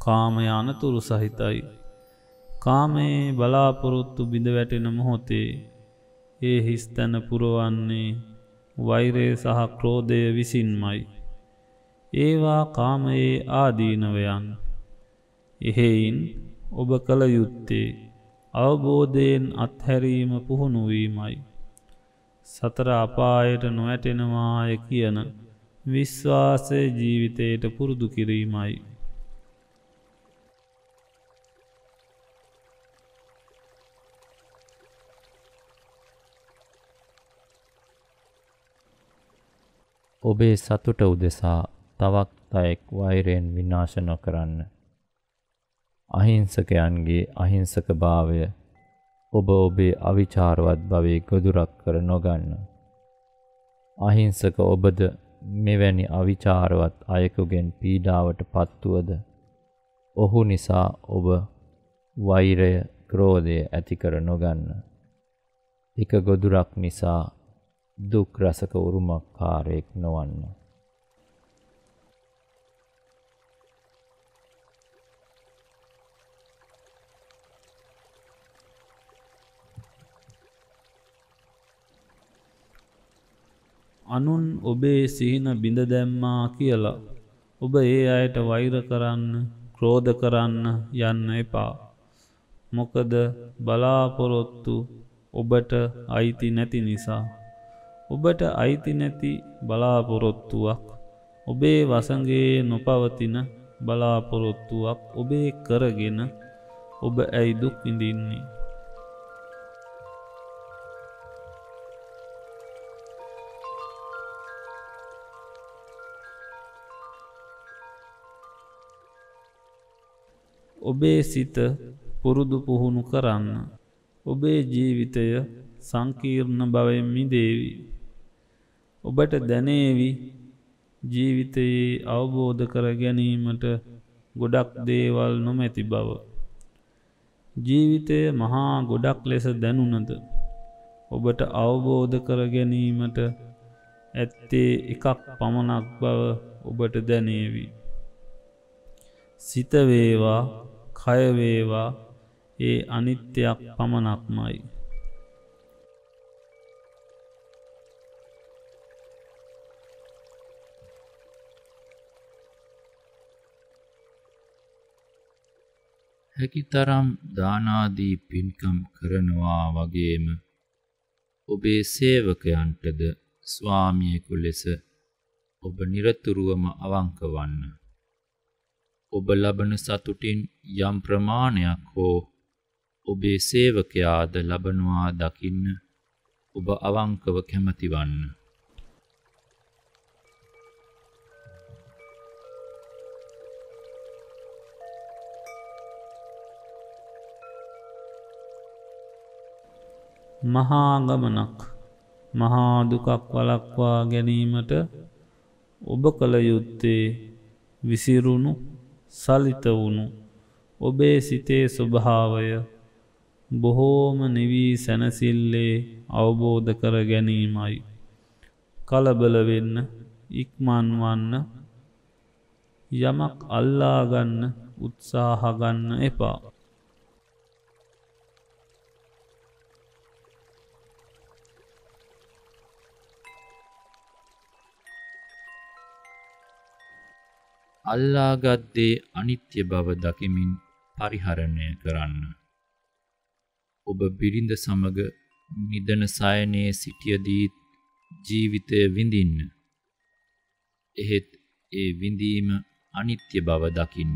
කාමය අනතුරු සහිතයි. කාමයේ බලාපොරොත්තු බිඳ වැටෙන මොහොතේ ඒ හිස්තැන පුරවන්නේ වෛරය සහ ක්‍රෝධය විසින්මයි. ඒවා කාමයේ ආදීනවයන්. එහෙයින් ඔබ කළ යුත්තේ අවබෝධයෙන් අත්හැරීම පුහුණුවීමයි. සතර අපායට නොවැටෙනවාය කියන විශ්වාසය ජීවිතයට පුරුදු කිරීමයි. ඔබේ සතුට උදෙසා තවත් අයෙක් වෛරයෙන් විනාශ නොකරන්න. අහිංසකයන්ගේ අහිංසකභාවය ඔබ ඔබේ අවිචාරවත් භවයේ ගොදුරක් කර නොගන්න. අහිංසක ඔබද මෙවැනි අවිචාරවත් අයෙකුගෙන් පීඩාවට පත්තුවද ඔහු නිසා ඔබ වෛරය ක්‍රෝධය ඇති කර නොගන්න. එක ගොදුරක් නිසා දුක් රසක උරුමකාරයෙක් නොවන්න. අනුන් ඔබේ සිහින බිඳ දැම්මා කියලා. ඔබ ඒ අයට වෛර කරන්න ක්‍රෝධ කරන්න යන්න එපා. මොකද බලාපොරොත්තු ඔබට අයිති නැති නිසා. ඔබට අයිති නැති බලාපොරොත්තුවක් ඔබේ වසගේ නොපවතින බලාපොරොත්තුවක් ඔබේ කරගෙන ඔබ ඇයි දුක් ඉඳින්නේ. ඔබේ සිත පුරුදු පුහුණු කරන්න. ඔබේ ජීවිතය සංකීර්ණ බවයම්මි දේවි. ඔබට දැනේවි ජීවිතයේ අවබෝධ කර ගැනීමට ගොඩක් දේවල් නොමැති බව. ජීවිතය මහා ගොඩක් ලෙස දැනුනද. ඔබට අවබෝධ කර ගැනීමට ඇත්තේ එකක් පමණක් බව ඔබට දැනේවි. සිතවේවා කයවේවා ඒ අනිත්‍යයක් පමණක්මයි. හැකිතරම් දානාදී පින්කම් කරනවා වගේම ඔබේ සේවකයන්ටද ස්වාමියෙකු ලෙස ඔබ নিরතුරුවම අවංක වන්න. ඔබ ලබන සතුටින් යම් ප්‍රමාණයක් හෝ ඔබේ සේවකයාද ලබනවා දකින්න ඔබ අවංකව කැමතිවන්න. මහාගමනක් මහාදුකක් වලක්වා ගැනීමට ඔබ කළ යුත්තේ විසිරුණු සලිත වුණු ඔබේ සිතේ ස්වභාවය බොහෝම නිවී සැනසිල්ලේ අවබෝධ කර ගැනීමයි. කලබලවෙන්න ඉක්මන්වන්න යමක් අල්ලාගන්න උත්සාහගන්න එපා. අල්ලාගත්දේ අනිත්‍ය බව දකිමින් පරිහරණය කරන්න. ඔබ බිරිඳ සමග නිදන සයනයේ සිටියදීත් ජීවිතය විඳින්න. එහෙත් ඒ විඳීම අනිත්‍ය බව දකින්න.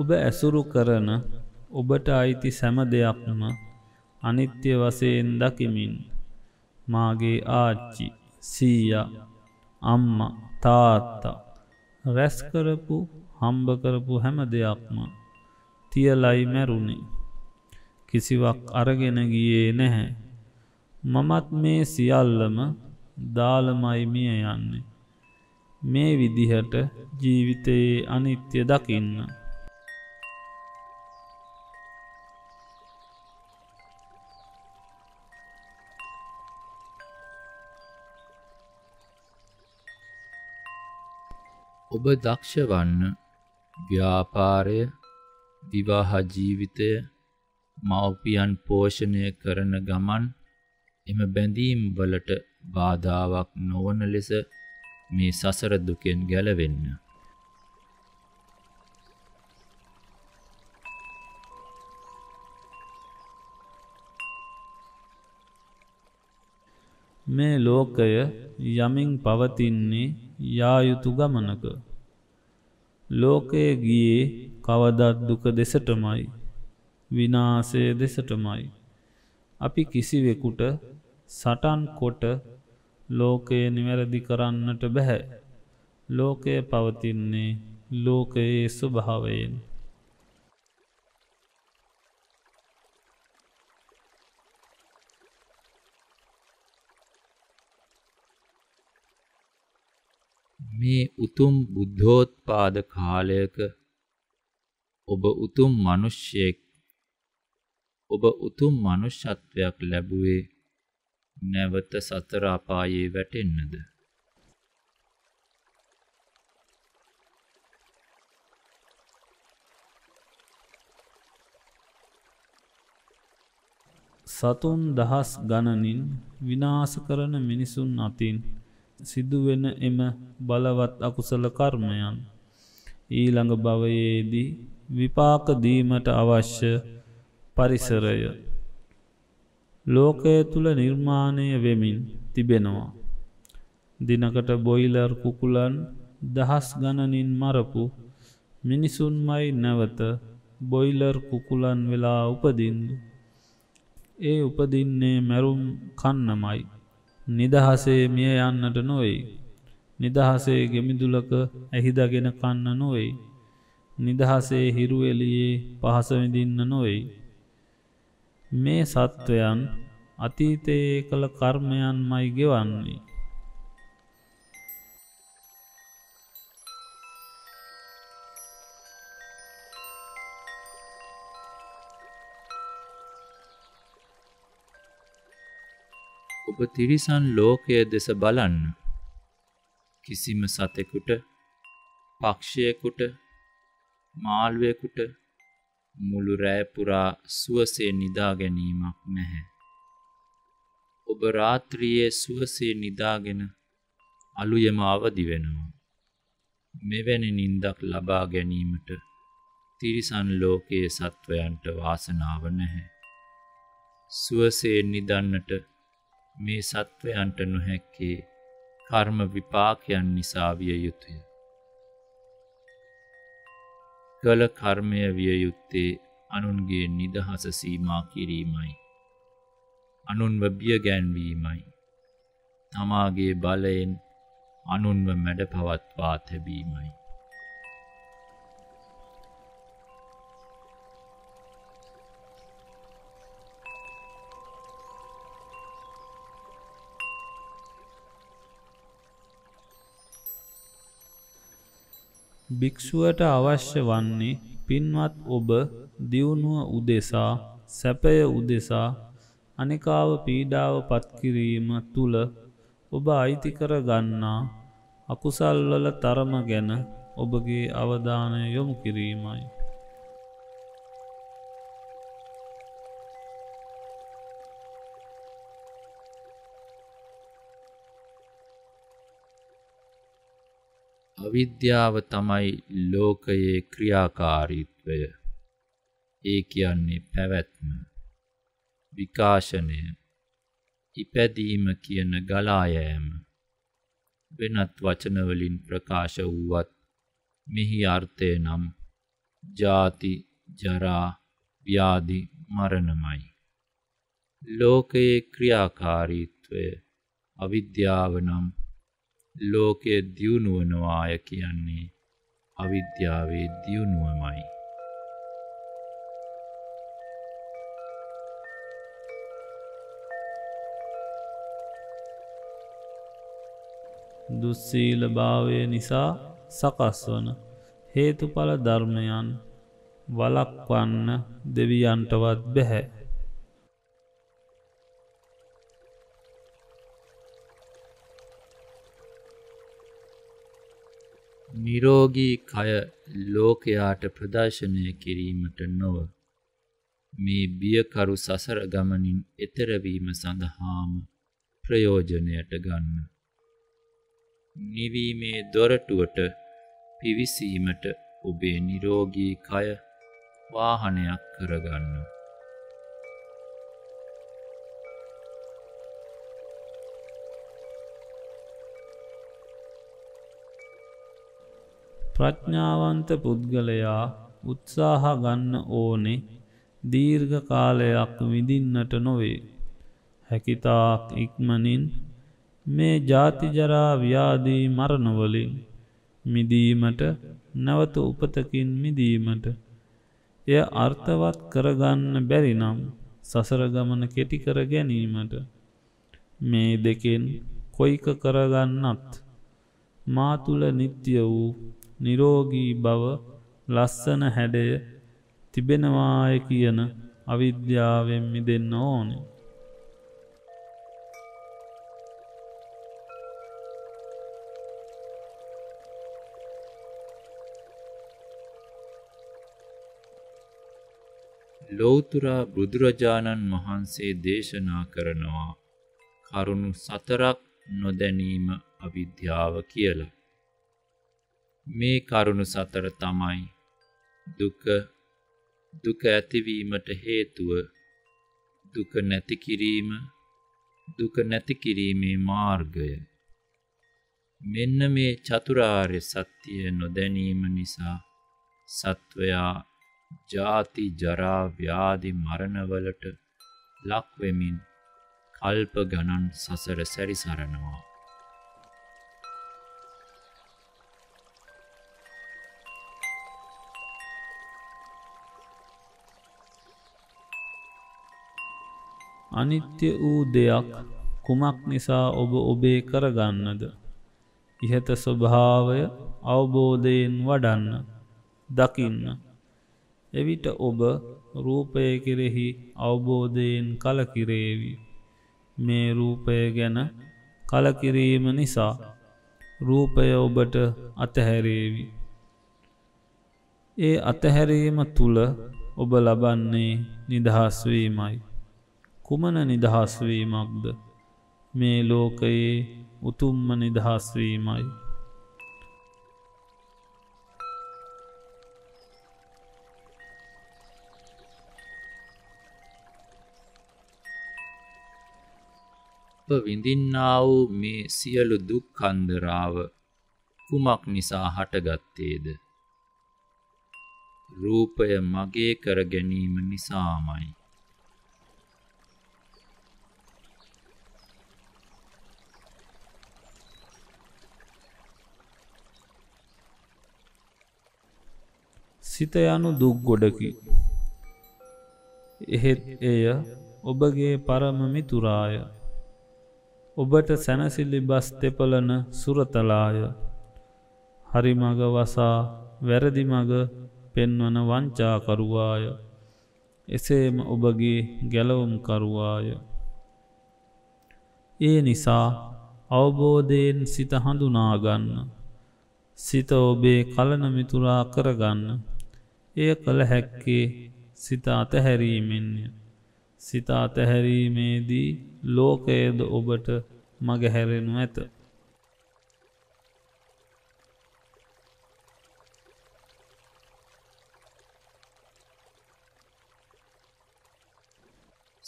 ඔබ ඇසුරු කරන ඔබට අයිති සැම දෙයක්ම අනිත්‍ය වසයෙන් දකිමින් මාගේ ආච්චි සීය අම්ම තාත්තා රැස්කරපු හම්බකරපු හැම දෙයක්ම තියලයි මැරුණේ කිසිවක් අරගෙන ගියේ නැහැ මමත් මේ සියල්ලම දාළමයි මිය යන්නේ මේ විදිහට ජීවිතයේ අනිත්‍ය දකින්න ඔබ දක්ෂ වන්න ව්‍යාපාරය විවාහ ජීවිතය මව්පියන් පෝෂණය කරන ගමන් එම බැඳීම් වලට බාධාවක් නොවන ලෙස මේ සසර දුකෙන් ගැලවෙන්න. මේ ලෝකය යමින් පවතින්නේ යායුතු ගමනක. ලෝකය ගියේ කවදත් දුක දෙසටමයි. විනාසය දෙසටමයි. අපි කිසිවෙකුට සටන් කොට ලෝකයේ නිවැරදි කරන්නට බැහැ. ලෝකය පවතින්නේ ලෝකයේ ස්වභාවයෙන්. මේ උතුම් බුද්ධෝත්පාද කාලයක ඔබ උතුම් මිනිසෙක් ඔබ උතුම් මනුෂ්‍යත්වයක් ලැබුවේ නැවත සතර අපායේ වැටෙන්නද සතුන් දහස් ගණනින් විනාශ කරන මිනිසුන් අතින් සිදුවෙන එම බලවත් අකුසල කර්මයන්. ඊළඟ භවයේදී විපාකදීමට අවශ්‍ය පරිසරය. ලෝකය තුළ නිර්මාණය වෙමින් තිබෙනවා. දිනකට බොයිලර් කුකුලන් දහස් ගණනින් මරපු මිනිසුන්මයි නැවත බොයිලර් කුකුලන් වෙලා උපදින්ද. ඒ උපදින්නේ මැරුම් කන්නමයි. නිදහසේ මිය යන්නට නොවෙයි. නිදහසේ ගෙමිදුලක ඇහිදගෙන කන්න නොවෙයි. නිදහසේ හිරුවෙලියේ පහසවිඳින්න නොවෙයි. මේ සත්වයන් අතීතයේ කළ කර්මයන් මයි ගෙවන්නේ. ඔබ තිරිසන් ලෝකය දෙස බලන්න. කිසිම සතෙකුට පක්ෂයකුට මාල්වයකුට මුළු රෑපුරා සුවසේ නිදා ගැනීමක් නැහැ. ඔබ රාත්‍රියයේ සුවසේ නිදාගෙන අලුයම අවදි වෙනවා. මෙවැනි නින්දක් ලබා ගැනීමට තිරිසන් ලෝකයේ සත්වයන්ට වාසනාව නැහැ. සුවසේ නිදන්නට මේ සත්වයන්ට නොහැක්කේ කර්ම විපාකයන් නිසා විය යුතුය. කළ කර්මය විය යුත්තේ අනුන්ගේ නිදහස සීමා කිරීමයි. අනුන්ව බියගැන්වීමයි. තමාගේ බලයෙන් අනුන්ව මැඩ පවත්වා තැබීමයි. භික්‍ෂුවට අවශ්‍ය වන්නේ පින්වත් ඔබ දියුණුව උදෙසා සැපය උදෙසා අනිකාව පීඩාව පත්කිරීම තුළ ඔබ අයිතිකර ගන්නා අකුසල්වල තරම ගැන ඔබගේ අවධානය යොමු කිරීමයි. අවිද්‍යාව තමයි ලෝකයේ ක්‍රියාකාරීත්වය. ඒ කියන්නේ පැවැත්ම, විකාශනය, ඉපැදීම කියන ගලා යෑම. වෙනත් වචන වලින් ප්‍රකාශ වුවත් මෙහි අර්ථය නම් ජාති, ජරා, ව්‍යාධි, මරණමයි. ලෝකයේ ක්‍රියාකාරීත්වය අවිද්‍යාව නම් ලෝකයේ දියුණුවනවාය කියන්නේ අවිද්‍යාවේ දියුණුවමයි. දුස්සීල භාවය නිසා සකස්වන හේතුඵල ධර්මයන් වලක්වන්න දෙවියන්ටවත් බැහැ. නිරෝගී කය ලෝකයාට ප්‍රදර්ශනය කිරීමට නොව මේ බියකරු සසර ගමනින් එතරවීම සඳහාම ප්‍රයෝජනයට ගන්න. නිවීමේ දොරටුවට පිවිසීමට ඔබේ නිරෝගී කය වාහනයක් කරගන්නවා. ප්‍රඥාවන්ත පුද්ගලයා උත්සාහ ගන්න ඕනේ දීර්ඝ කාලයක් විඳින්නට නොවේ. හැකිතාක් ඉක්මනින් මේ ජාතිජරා ව්‍යාදී මරණවලින් මිදීමට නැවත උපතකින් මිදීමට එය අර්ථවත් කරගන්න බැරිනම් සසරගමන කෙටිකර ගැනීමට මේ දෙකෙන් කොයික කරගන්නත් මා තුළ නිත්‍ය වූ නිරෝගී බව ලස්සන හැඩය තිබෙනවාය කියන අවිද්‍යාවෙන්මි දෙන්න ඕනේ. ලෝතුරා බුදුරජාණන් වහන්සේ දේශනා කරනවා කරුණු සතරක් නොදැනීම අවිද්‍යාව කියලා. මේ කරුණු සතර තමයි දුක දුක ඇතිවීමට හේතුව දුක නැති කිරීම දුක නැති කිරීමේ මාර්ගය මෙන්න මේ චතුරාර්ය සත්‍ය නොදැනීම නිසා සත්වයා ජාති ජරා ව්‍යාධි මරණවලට ලක් වෙමින් කල්ප ගණන් සසර සැරිසරනවා අනිත්‍ය වූ දෙයක් කුමක් නිසා ඔබ ඔබේ කරගන්නද. ඉහත ස්වභාවය අවබෝධයෙන් වඩන්න දකින්න. එවිට ඔබ රූපය කෙරෙහි අවබෝධයෙන් කලකිරේවි. මේ රූපය ගැන කලකිරීම නිසා රූපය ඔබට අතහැරේවි. ඒ අතහැරීම තුළ ඔබ ලබන්නේ නිදහස්වීමයි. කුමන නිදහස්වීමක්ද මේ ලෝකයේ උතුම්ම නිදහස්වීමයි. විඳින්නා වූ මේ සියලු දුක් කන්දරාව කුමක් නිසා හටගත්තේද රූපය මගේ කර ගැනීම නිසාමයි සිත යනු දුක් ගොඩකි. එහෙත් එය ඔබගේ පරමමිතුරාය. ඔබට සැනසිල්ලි බස් තෙපලන සුරතලාය. හරි මග වසා වැරදි මග පෙන්වන වංචාකරුවාය. එසේම ඔබගේ ගැලවුම්කරුවාය. ඒ නිසා අවබෝධයෙන් සිත හඳුනාගන්න. සිත ඔබේ කලනමිතුරා කරගන්න එය කළ හැක්කේ සිත අතහැරීමෙන්ය. සිත අතහැරීමේදී ලෝකයේද ඔබට මගහැරෙනු ඇත.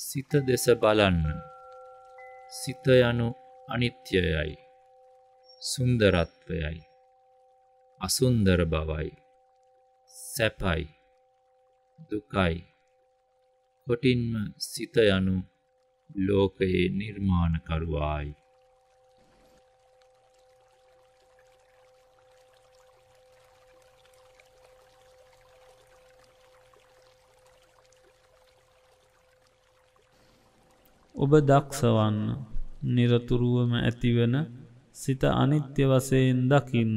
සිත දෙස බලන්න සිත යනු අනිත්‍යයයි සුන්දරත්වයයි අසුන්දර බවයි සැපයි දුකයි කොටින්ම සිත යනු ලෝකයේ නිර්මාණකරුවායි ඔබ දක්ෂවන්න නිරතුරුවම ඇතිවන සිත අනිත්‍ය වසයෙන් දකින්න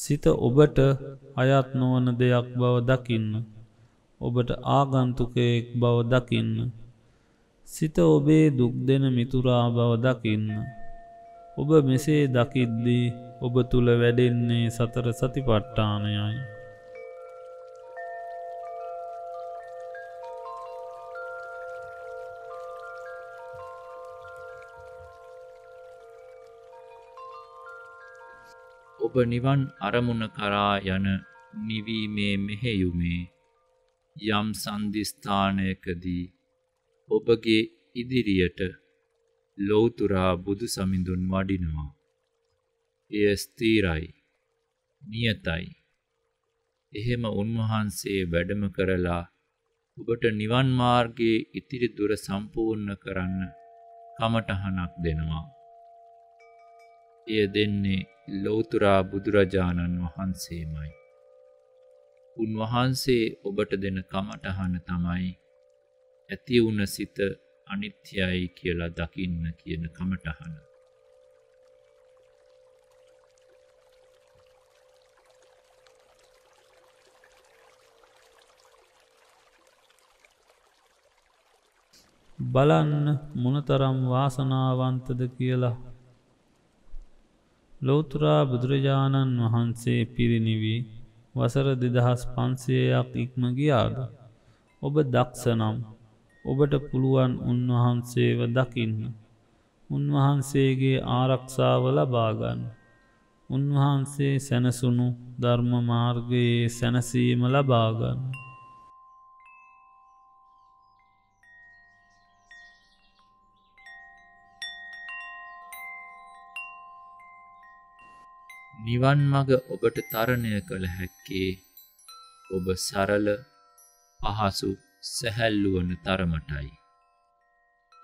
සිත ඔබට අයත් නොවන දෙයක් බව දකින්න. ඔබට ආගන්තුකයෙක් බව දකින්න. සිත ඔබේ දුක් දෙන මිතුරා බව දකින්න. ඔබ මෙසේ දකිද්දී ඔබ තුළ වැඩෙන්නේ සතර සතිපට්ඨානයයි. ඔබ නිවන් අරමුණ කරා යන නිවීමේ මෙහෙයුමේ යම් සන්ධිස්ථානයකදී ඔබගේ ඉදිරියට ලෞතුරා බුදු සමිඳුන් වඩිනවා. එය ස්ථීරයි, නියතයි. එහෙම උන්වහන්සේ වැඩම කරලා ඔබට නිවන් මාර්ගයේ ඉතිරි දුර සම්පූර්ණ කරන්න කමටහනක් දෙනවා. එය දෙන්නේ ලෝතුරා බුදුරජාණන් වහන්සේමයි. උන්වහන්සේ ඔබට දෙන කමටහන තමයි ඇති වුණ සිත අනිත්‍යයි කියලා දකින්න කියන කමටහන. බලන්න මොනතරම් වාසනාවන්තද කියලා ලෝතුරා බුදුරජාණන් වහන්සේ පිරිනිවී වසර දෙදහස් පන්සේයක් ඉක්ම ගියාද. ඔබ දක්සනම් ඔබට පුළුවන් උන්වහන්සේව දකින්න. උන්වහන්සේගේ ආරක්ෂාව ලබාගන්න. උන්වහන්සේ සැනසුණු ධර්ම මාර්ගයේ සැනසීම ලබාගන්න. නිවන් මඟ ඔබට තරණය කළ හැක්කේ ඔබ සරල පහසු සැහැල්ලුවන තරමටයි.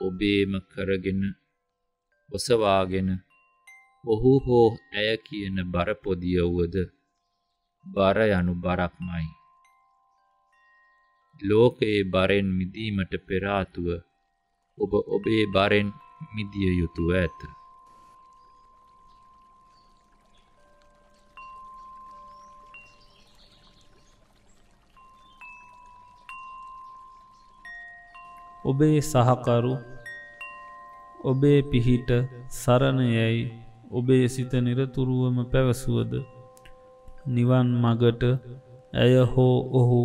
ඔබේම කරගෙන ඔසවාගෙන ඔහු හෝ ඇය කියන බරපොදිය වුවද බර යනු බරක්මයි. ලෝකයේ බරෙන් මිදීමට පෙරාතුව ඔබ ඔබේ බරෙන් මිදිය යුතුව ඇත. ඔබේ සහකරු ඔබේ පිහිට සරණයයි ඔබේ සිත නිරතුරුවම පැවසුවද නිවන් මගට ඇය හෝ ඔහු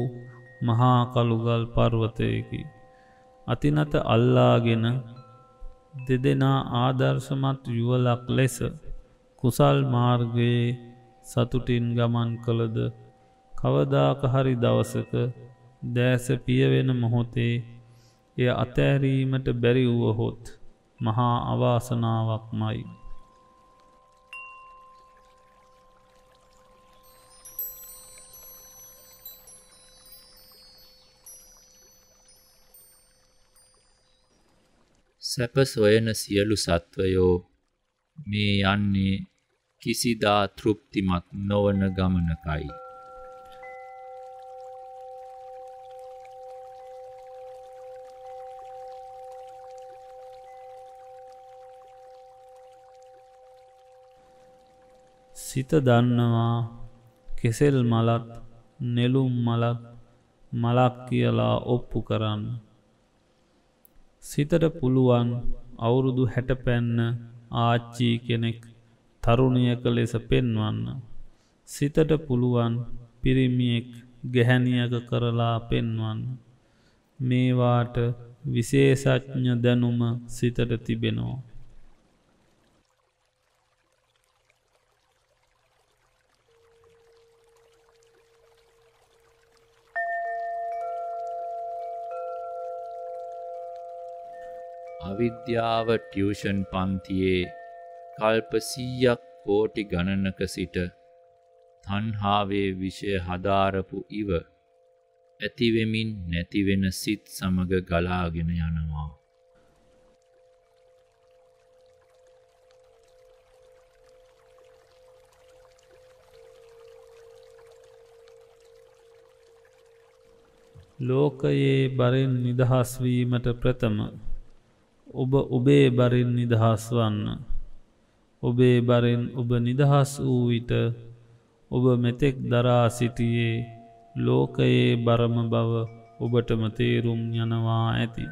මහාකළුගල් පර්වතයකි. අතිනත අල්ලාගෙන දෙදෙනා ආදර්ශමත් යුවලක් ලෙස කුසල් මාර්ගයේ සතුටින් ගමන් කළද කවදාකහරි දවසක දෑස පියවෙන මොහොතේ එය අතෑරීමට බැරි වුවහොත් මහා අවාසනාවක් මයි. සැප සොයන සියලු සත්වයෝ මේ යන්නේ කිසිදා තෘප්තිමත් නොවන ගමනකයි. සිත දන්නවා කෙසෙල් මලත් නෙලුම් මලත් මලක් කියලා ඔප්පු කරන්න. සිතට පුළුවන් අවුරුදු හැටපැන්න ආච්චී කෙනෙක් තරුණියක ලෙස පෙන්වන්න. සිතට පුළුවන් පිරිමියෙක් ගැහැනියක කරලා පෙන්වන්න. මේවාට විශේෂඥ දැනුම සිතට තිබෙනවා. අවිද්‍යාව ටියුෂන් පන්තියේ කල්ප 100ක් කෝටි ගණනක සිට තණ්හාවේ විෂය හදාරපු ඉව ඇතිවෙමින් නැතිවෙන සිත් සමග ගලාගෙන යනවා ලෝකයේ බරෙන් නිදහස් වීමට ප්‍රථම ඔබ ඔබේ බරින් නිදහස් වන්න. ඔබේ බරෙන් ඔබ නිදහස් වූ විට ඔබ මෙතෙක් දරා සිටියේ ලෝකයේ බරම බව ඔබටම තේරුම් යනවා ඇති.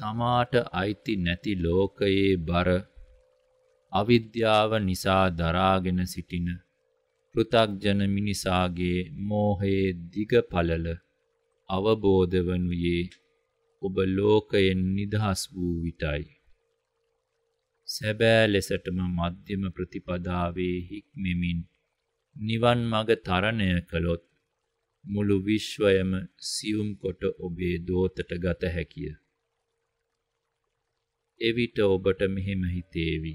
තමාට අයිති නැති ලෝකයේ බර අවිද්‍යාව නිසා දරාගෙන සිටින පෘථග්ජන මිනිසාගේ මෝහයේ දිග පළල අවබෝධ වනුයේ ඔබ ලෝකයෙන් නිදහස් වූ විටයි. සැබෑ ලෙසටම මධ්‍යම ප්‍රතිපදාවේ හික්මෙමින් නිවන් මඟ තරණය කළොත් මුළු විශ්වයම සියුම් කොට ඔබේ දෝතට ගත හැකිය. එවිට ඔබට මෙහෙම හිතේවි.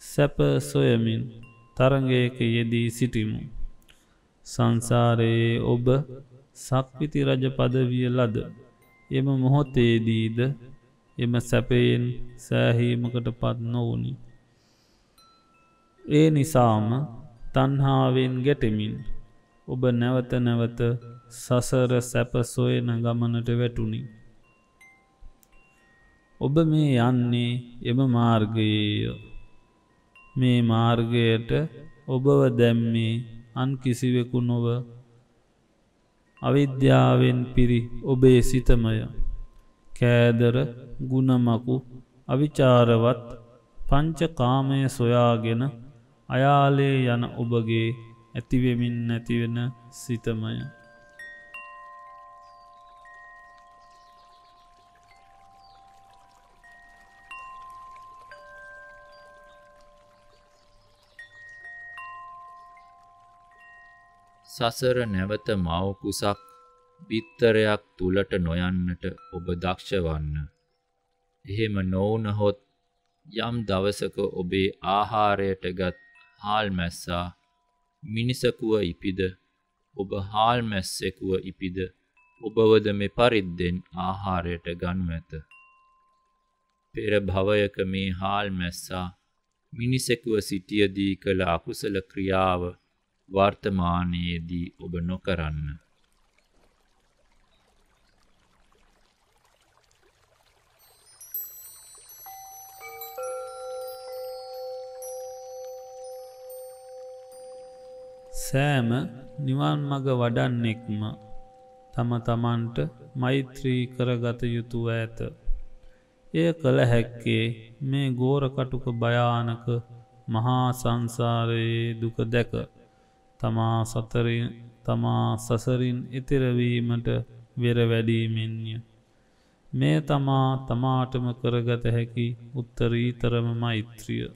සැප සොයමින් තරගයක යෙදී සිටිමු. සංසාරයේ ඔබ සක්විති රජ පදවිය ලද. එම මොහොතේදීද එම සැපයෙන් සෑහීමකට පත් නොවුණි. ඒ නිසාම තන්හාාවෙන් ගැටෙමින් ඔබ නැවත නැවත සසර සැප සොයන ගමනට වැටුණි. ඔබ මේ යන්නේ එම මාර්ගයේය. මේ මාර්ගයට ඔබව දැම්මේ අන් කිසිවෙකු නොව අවිද්‍යාවෙන් පිරි ඔබේ සිතමය කෑදර ගුණමකු අවිචාරවත් පංචකාමය සොයාගෙන අයාලේ යන ඔබගේ ඇතිවෙමින් නැතිවෙන සිතමය. සසර නැවත මව කුසක් බිත්තරයක් තුලට නොයන්නට ඔබ දක්ෂවන්න. එහෙම නොවුනහොත් යම් දවසක ඔබේ ආහාරයටගත් හාල් මැස්සා මිනිසකුව ඉපිද ඔබ හාල් මැස්සෙකුව ඉපිද ඔබවද මේ පරිද්දෙන් ආහාරයට ගනු ඇත. පෙර භවයක මේ හාල් මැස්සා මිනිසෙකුව සිටියදී කළ අකුසල ක්‍රියාව වර්තමානයේදී ඔබ නොකරන්න. සෑම නිවන් මඟ වඩන්නෙක්ම තම තමන්ට මෛත්‍රී කරගත යුතුව ඇත. එය කළ හැක්කේ මේ ගෝර කටුක භයානක මහා සංසාරයේ දුක දැක. තමා සතරින් තමා සසරින් ඉතිරවීමට වෙරවැඩීමෙන්ය. මේ තමා තමාටම කරගත හැකි උත්තරීතරම මෛත්‍රිය.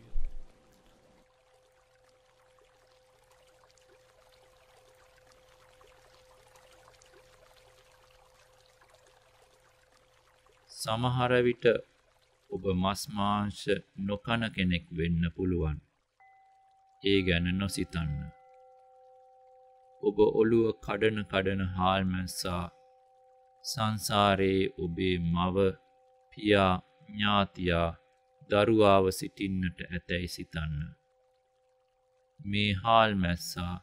සමහරවිට ඔබ මස්මාංශ නොකන කෙනෙක් වෙන්න පුළුවන්. ඒ ගැන නොසිතන්න. ඔබ ඔළුව කඩන කඩන හාල්මැස්සා සංසාරයේ ඔබේ මව පියා ඥාතියා දරුවාව සිටින්නට ඇතැයි සිතන්න. මේ හාල්මැස්සා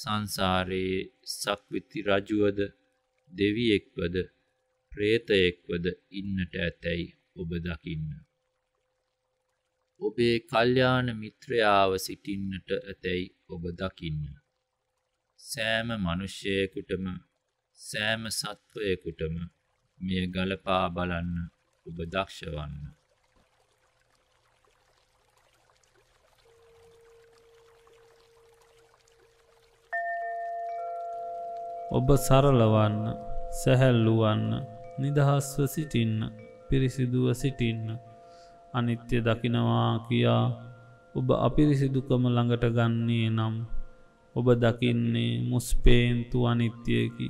සංසාරයේ සක්විති රජුවද දෙවියෙක්වද ප්‍රේතයෙක්වද ඉන්නට ඇතැයි ඔබ දකින්න. ඔබේ කල්්‍යාන මිත්‍රයාව සිටින්නට ඇතැයි ඔබ දකින්න. සෑම මිනිසෙයෙකුටම සෑම සත්වයෙකුටම මෙය ගලපා බලන්න ඔබ දක්ෂ වන්න. ඔබ සරලවන්න සැහැල්ලුවන්න නිදහස්ව සිටින්න පිරිසිදුව සිටින්න අනිත්‍ය දකිනවා කියා ඔබ අපිරිසිදුකම ළඟට ගන්නේ නම් ඔබ දකින්නේ මුස්පේන්තු අනිත්‍යයකි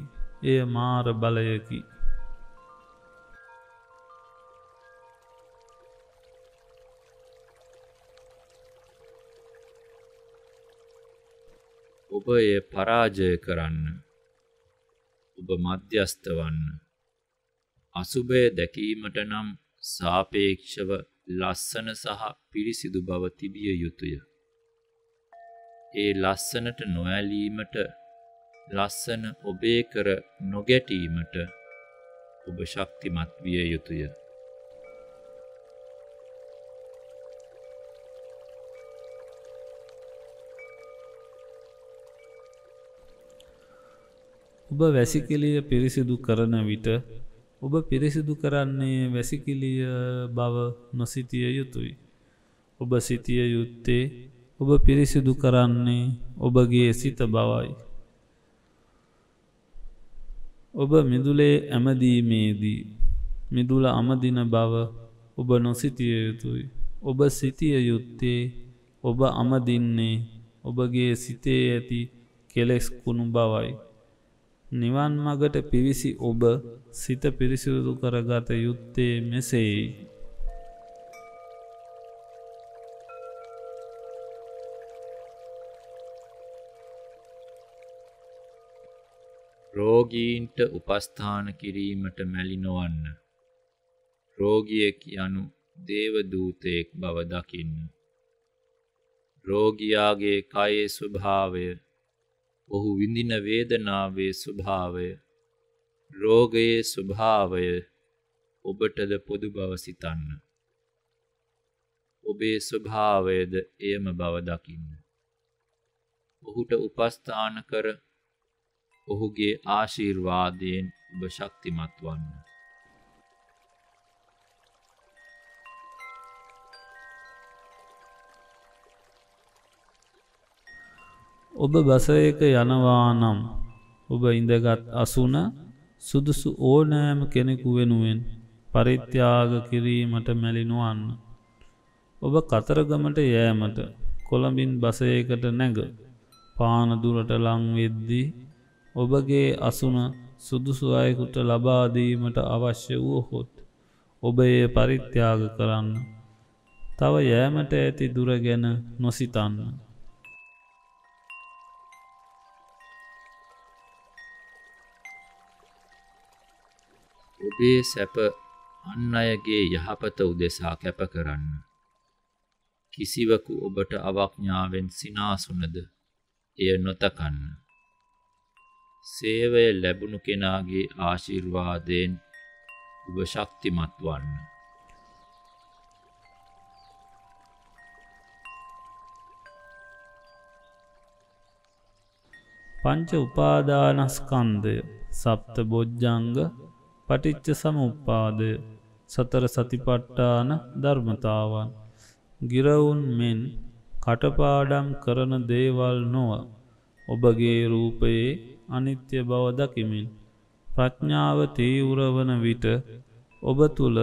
එය මාර බලයකි ඔබ එය පරාජය කරන්න ඔබ මධ්‍යස්ත වන්න අසුභය දැකීමට නම් සාපේක්ෂව ලස්සන සහ පිරිසිදු බව තිබිය යුතුය ඒ ලස්සනට නොඇලීමට ලස්සන ඔබේ කර නොගැටීමට ඔබ ශක්තිමත් විය යුතුය. ඔබ වැසිකිලිය පිරිසිදු කරන විට ඔබ පිරිසිදු කරන්නේ වැසිකිලිය බව නොසිතිය යුතුයි. ඔබ සිතිය යුත්තේ ඔබ පිරිසිදු කරන්නේ ඔබගේ සිත බවයි. ඔබ මිදුලේ ඇමදීමේදී මිදුල අමදින බව ඔබ නොසිතිය යුතුයි. ඔබ සිතිය යුත්තේ ඔබ අමදින්නේ ඔබගේ සිතේ ඇති කෙලෙස් කුණු බවයි. නිවන් මගට පිවිසි ඔබ සිත පිරිසිදු කරගත යුත්තේ මෙසේයි. රෝගීන්ට උපස්ථාන කිරීමට මැලි නොවන්න. රෝගියෙක් යනු දේවදූතයෙක් බව දකින්න. රෝගියාගේ කයේ ස්වභාවය ඔහු විඳින වේදනාවේ ස්වභාවය රෝගයේ ස්වභාවය ඔබටද පොදු බව සිතන්න. ඔබේ ස්වභාවයද එයම බව දකින්න. ඔහුට උපස්ථාන කර ඔහුගේ ආශීර්වාදයෙන් ඔබ ශක්තිමත් වන්න. ඔබ බසයක යනවා නම් ඔබ ඉඳගත් අසුන සුදුසු ඕනෑම කෙනෙකු වෙනුවෙන් පරිත්‍යාග කිරීමට මැලිනුවන්න. ඔබ කතරගමට යෑමට කොළඹින් බසයකට නැග පානදුරට ලංවෙද්දී ඔබගේ අසුන සුදුසු අයෙකුට ලබාදීමට අවශ්‍ය වුවහොත් ඔබ එය පරිත්‍යාග කරන්න. තව යෑමට ඇති දුර ගැන නොසිතන්න. ඔබේ සැප අන් අයගේ යහපත උදෙසා කැප කරන්න. කිසිවකු ඔබට අවඥාවෙන් සිනාසුනද එය නොතකන්න. සේවය ලැබුණු කෙනාගේ ආශිර්වාදයෙන් ඔබ ශක්තිමත් වන්න. පංච උපාදානස්කන්ධය සප්ත බොජ්ජංග පටිච්ච සමුප්පාදය සතර සතිපට්ඨාන ධර්මතාවන් ගිරවුන් මෙන් කටපාඩම් කරන දේවල් නොව ඔබගේ රූපයේ අනිත්‍ය බව දකිමින් ප්‍රඥාව තීවරවන විට ඔබ තුළ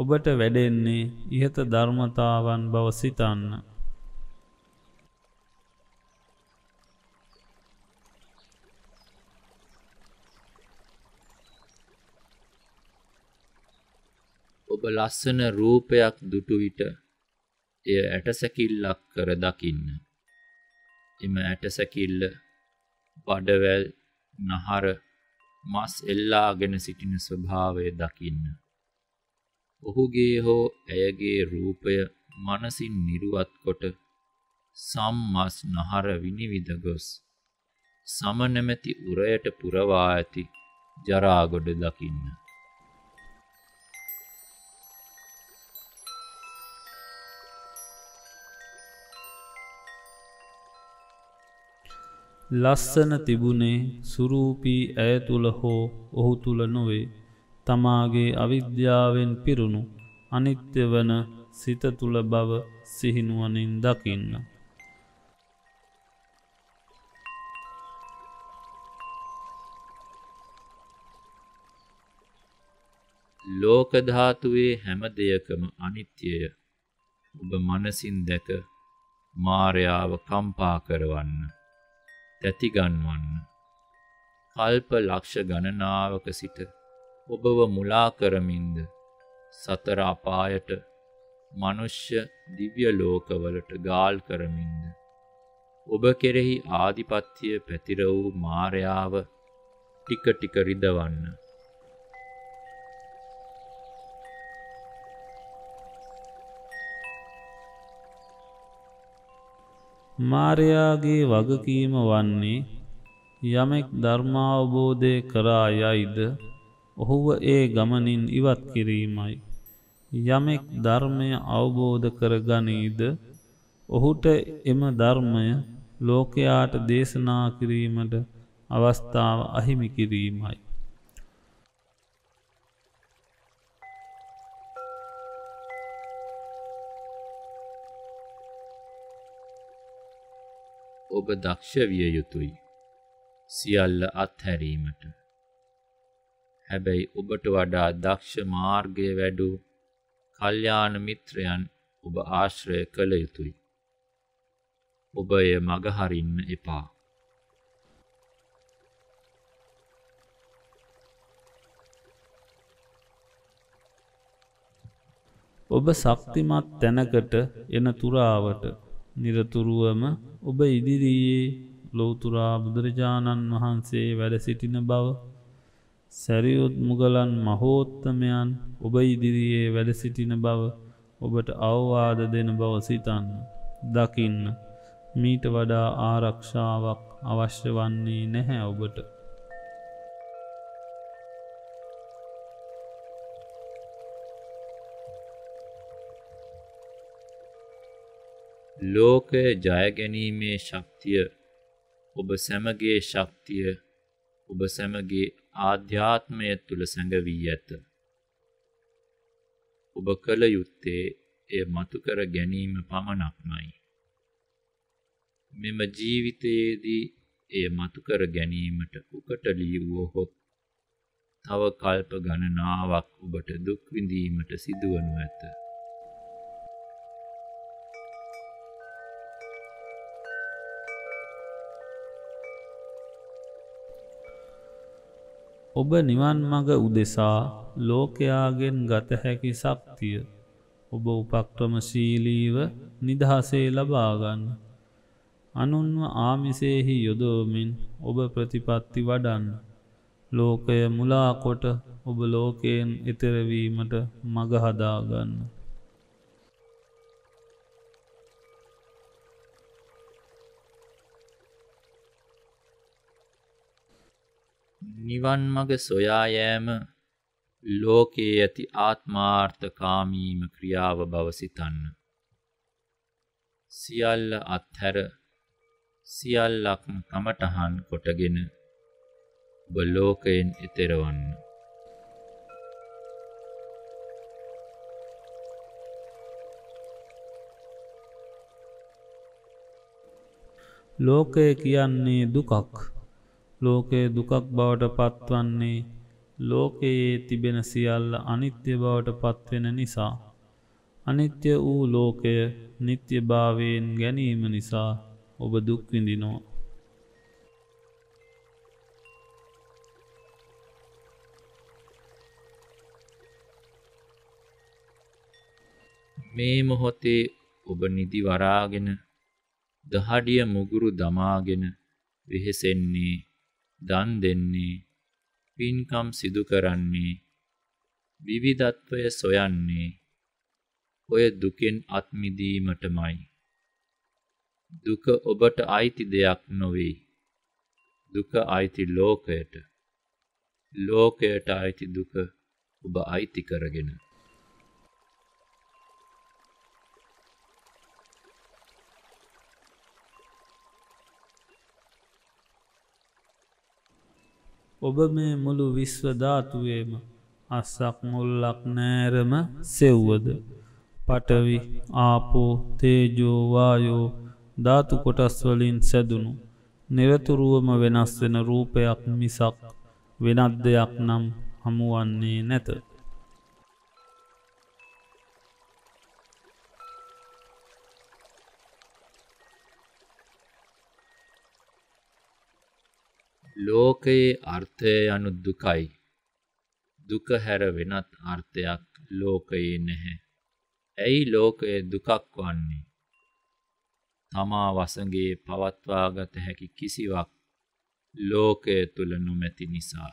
ඔබට වැඩෙන්නේ ඉහත ධර්මතාවන් බව සිතන්න. ඔබ ලස්සන රූපයක් දුටු විට එය ඇටසැකිල්ලක් කර දකින්න. එම ඇටසැකිල්ල වඩවැල් නහර මස් එල්ලාගෙන සිටින ස්වභාවය දකින්න. ඔහුගේ හෝ ඇයගේ රූපය මනසින් නිරුවත් කොට සම්මස් නහර විනිවිද ගොස් සම නැමැති උරයට පුරවා ඇති ජරාගොඩ දකින්න. ලස්සන තිබුණේ සුරූපී ඇය තුළ හෝ ඔහු තුළ නොවේ තමාගේ අවිද්‍යාවෙන් පිරුණු අනිත්‍ය වන සිත තුළ බව සිහිනුවනින් දකින්න. ලෝකධාතුවේ හැම දෙයකම අනිත්‍යය ඔබ මනසින් දැක මාරයාව කම්පා කරවන්න. තැති ගන්වන්න. කල්ප ලක්ෂ ගණනාවක සිට ඔබව මුලා කරමින්ද සතර අපායට මනුෂ්‍ය දිව්‍ය ලෝකවලට ගාල් කරමින්ද ඔබ කෙරෙහි ආධිපත්‍ය පැතිර වූ මායාව ටික ටික රිදවන්න මාරයාගේ වගකීම වන්නේ යමෙක් ධර්මාවබෝධය කරා යයිද ඔහුව ඒ ගමනින් ඉවත් කිරීමයි. යමෙක් ධර්මය අවබෝධ කරගනීද ඔහුට එම ධර්මය ලෝකයාට දේශනා කිරීමට අවස්ථාව අහිමි කිරීමයි. ඔබ දක්ෂ විය යුතුයි. සියල්ල අත්හැරීමට. හැබැයි ඔබට වඩා දක්ෂ මාර්ගය වැඩු කල්යාණ මිත්‍රයන් ඔබ ආශ්‍රය කළ යුතුයි. ඔබ එය මගහරින්න එපා. ඔබ ශක්තිමත් තැනකට එන තුරාවට නිරතුරුවම ඔබ ඉදිරියේ ලෝතුරා බුදුරජාණන් වහන්සේ වැඩ සිටින බව සැරියුත් මුගලන් මහෝත්තමයන් ඔබ ඉදිරියේ වැඩ සිටින බව ඔබට අවවාද දෙන බව සිතන්න දකින්න මීට වඩා ආරක්ෂාවක් අවශ්‍ය වන්නේ නැහැ ඔබට ලෝකය ජයගැනීමේ ශක්තිය ඔබ සැමගේ ශක්තිය ඔබ සැමගේ ආධ්‍යාත්මය තුළ සැඟවී ඇත. ඔබ කළ යුත්තේ එය මතුකර ගැනීම පමණක්මයි. මෙම ජීවිතයේදී එය මතුකර ගැනීමට උකටලී වුවහොත් තව කල්ප ගණනාවක් ඔබට දුක්විඳීමට සිදුවනු ඇත. ඔබ නිවන් මඟ උදෙසා ලෝකයාගෙන් ගත හැකි ශක්තිය ඔබ උපක්‍රමශීලීව නිදහසේ ලබාගන්න. අනුන්ව ආමිසේහි යොදෝමින් ඔබ ප්‍රතිපත්ති වඩන්න. ලෝකය මුලාකොට ඔබ ලෝකයෙන් එතරවීමට මගහදාගන්න. නිවන් මඟ සොයා යෑම ලෝකයේ ඇති ආත්මාර්ථකාමීම ක්‍රියාව බව සිතන්න. සියල්ල අත්හැර සියල්ලක්ම කමටහන් කොටගෙන ඔබ ලෝකයෙන් එතෙරවන්න. ලෝකය කියන්නේ දුකක්. ලෝකය දුකක් බවට පත්වන්නේ ලෝකයේ තිබෙන සියල්ල අනිත්‍ය බවට පත්වෙන නිසා. අනිත්‍ය වූ ලෝකය නිත්‍ය භාවයෙන් ගැනීම නිසා ඔබ දුක්විඳිනවා. මේ මොහොතේ ඔබ නිදි වරාගෙන දහඩිය මුගුරු දමාගෙන වෙහෙසෙන්නේ දන් දෙන්නේ පින්කම් සිදු කරන්නේ විවිධත්වය සොයන්නේ ඔය දුකෙන් අත් මිදීමටමයි දුක ඔබට අයිති දෙයක් නොවේ දුක අයිති ලෝකයට ලෝකයට අයිති දුක ඔබ අයිති කරගෙන ඔබ මේ මුළු විශ්වධාතුවේම අස්සක් මුල්ලක් නෑරම සෙව්වද. පටවි ආපෝ තේජෝවායෝ ධාතු කොටස්වලින් සැදුණු. නිරතුරුවම වෙනස් වෙන රූපයක් මිසක් වෙනත් දෙයක් නම් හමුවන්නේ නැත. ලෝකයේ අර්ථය යනු දුකයි. දුක හැර වෙනත් අර්ථයක් ලෝකයේ නැහැ. ඇයි ලෝකය දුකක් වන්නේ? තමා වසඟේ පවත්වාගත හැකි කිසිවක් ලෝකය තුල නොමැති නිසා.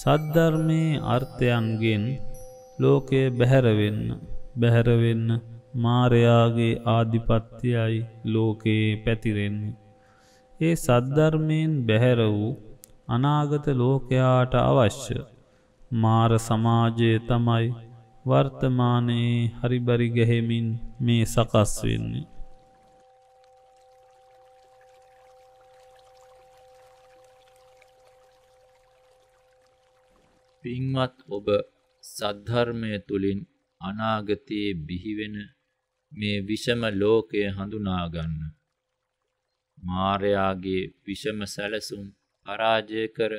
සද්ධර්මයේ අර්ථයන්ගෙන් ලෝකයේ බැහැරවෙන්න බැහැරවෙන්න මාරයාගේ ආධිපත්තියයි ලෝකයේ පැතිරෙන්නේ. ඒ සද්ධර්මයෙන් බැහැර වූ අනාගත ලෝකයාට අවශ්‍ය මාර සමාජය තමයි වර්තමානයේ හරිබරි ගැහෙමින් මේ සකස් වෙන්නේ. පින්වත් ඔබ සද්ධර්මය තුළින් අනාගතයේ බිහිවෙන මේ විෂම ලෝකය හඳුනාගන්න. මාරයාගේ විෂම සැලසුම් පරාජය කර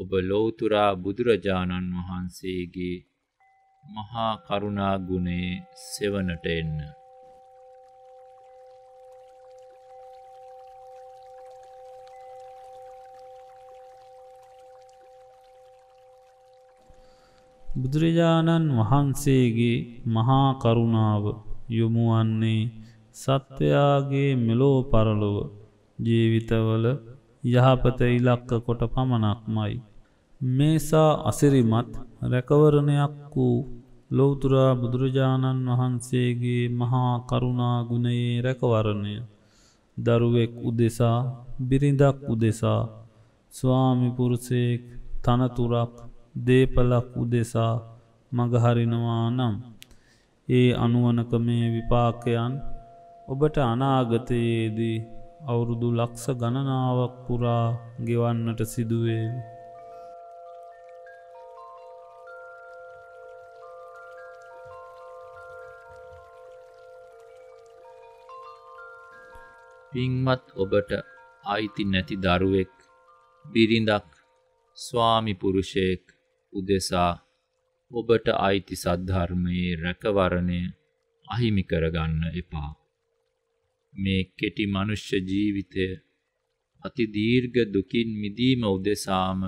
ඔබ ලෝතුරා බුදුරජාණන් වහන්සේගේ මහා කරුණා ගුණේ සෙවනට එන්න. බුදුරජාණන් වහන්සේගේ මහා කරුණාව යොමුවන්නේ සත්වයාගේ මෙලෝ පරලොව ජීවිතවල යහපත ඉලක්ක කොට පමණක්මයි. මේසා අසිරිමත් රැකවරණයක් වූ ලොවතුරා බුදුරජාණන් වහන්සේගේ මහා කරුණාගුණයේ රැකවරණය. දරුවෙක් උදෙසා බිරිඳක් උදෙසා ස්වාමිපුරුසයෙක් තනතුරක් දේපලක් උදෙසා මගහරිනවා නම්. ඒ අනුවනකමේ විපාකයන් ඔබට අනාගතයේදී අවුරුදු ලක්ෂ ගණනාවක් පුරා ගෙවන්නට සිදුවේ. පින්වත් ඔබට අයිති නැති දරුවෙක් බිරිඳක් ස්වාමිපුරුෂයෙක් උදෙසා ඔබට අයිති සද්ධර්මයේ රැකවරණය අහිමි කරගන්න එපා. මේ කෙටි මනුෂ්‍ය ජීවිතය අති දීර්ඝ දුකින් මිදීම උදෙසාම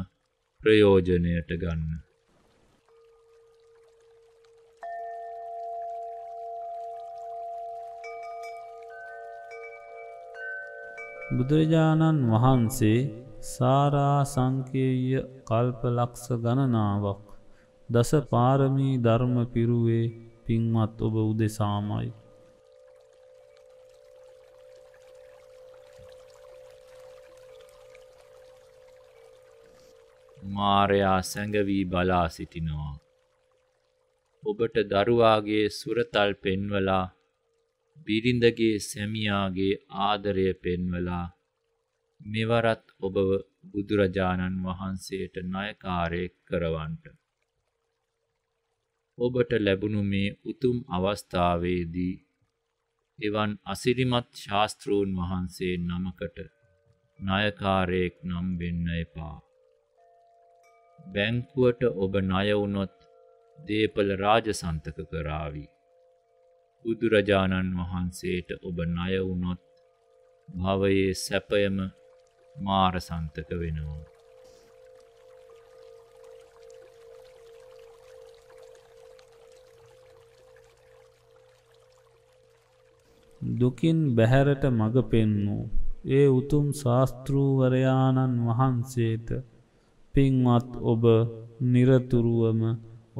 ප්‍රයෝජනයට ගන්න. බුදුරජාණන් වහන්සේ සාරා සංකේය කල්පලක්ෂ ගණනාවක් දස පාරමී ධර්ම පිරුවේ පින්වත් ඔබ උදෙසාමයි. මාරයා සැඟවී බලා සිටිනවා. ඔබට දරුවාගේ සුරතල් පෙන්වලා බිරිඳගේ සැමියාගේ ආදරය පෙන්වලා මෙවරත් ඔබව බුදුරජාණන් වහන්සේට ණයකාරයෙක් කරවන්නට ඔබට ලැබුණු මේ උතුම් අවස්ථාවේදී එවන් අසිරිමත් ශාස්ත්‍රූන් වහන්සේ නමකට ණයකාරයෙක් නම් වෙන්න එපා. බැංකුවට ඔබ ණය වුණොත් දීපල රාජසන්තක කරાવી. බුදුරජාණන් වහන්සේට ඔබ ණය වුණොත් භවයේ සැපයම මාරසන්තක වෙනවා. දුකින් බැහැරට මඟ පෙන්නූ. ඒ උතුම් ශාස්තෘූවරයාණන් වහන්සේට පින්වත් ඔබ නිරතුරුවම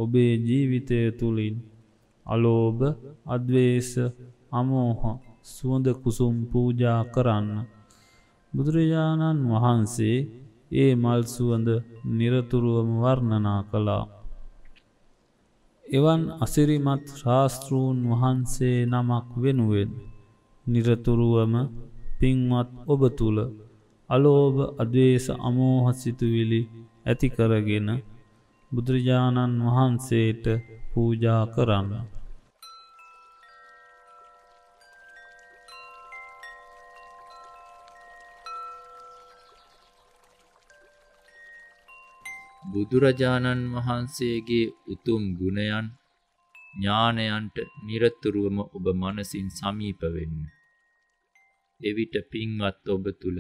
ඔබේ ජීවිතය තුළින් අලෝභ අද්වේශ අමෝහ සුවඳ කුසුම් පූජා කරන්න. බුදුරජාණන් වහන්සේ ඒ මල් සුවඳ නිරතුරුවම වර්ණනා කළා. එවන් අසිරිමත් ශාස්තෘූන් වහන්සේ නමක් වෙනුවෙන් නිරතුරුවම පින්වත් ඔබ තුළ අලෝභ අදේශ අමෝහසිතුවිලි ඇතිකරගෙන බුදුරජාණන් වහන්සේට පූජා කරන්න. බුදුරජාණන් වහන්සේගේ උතුම් ගුණයන් ඥානයන්ට নিরතුරුවම ඔබ මනසින් සමීප වෙන්න. එවිට පින්වත් ඔබ තුල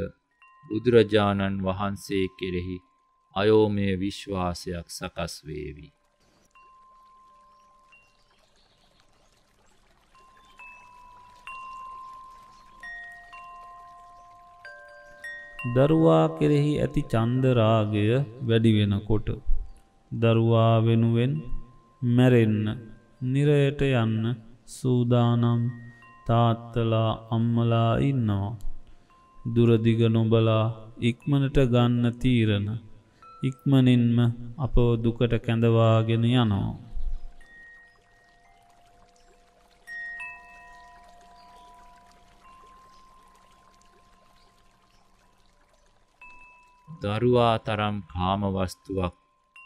බුදුරජාණන් වහන්සේ කෙරෙහි අයෝමය විශ්වාසයක් සකස් වේවි. දරුවා කෙරෙහි ඇති චන්දරාගය වැඩිවෙනකොට. දරුවා වෙනුවෙන් මැරෙන්න නිරයට යන්න සූදානම් තාත්තලා අම්මලා ඉන්නවා. දුරදිග නොබලා ඉක්මනට ගන්න තීරණ. ඉක්මනින්ම අපෝ දුකට කැඳවාගෙන යනවා. දරුවා තරම් කාමවස්තුවක්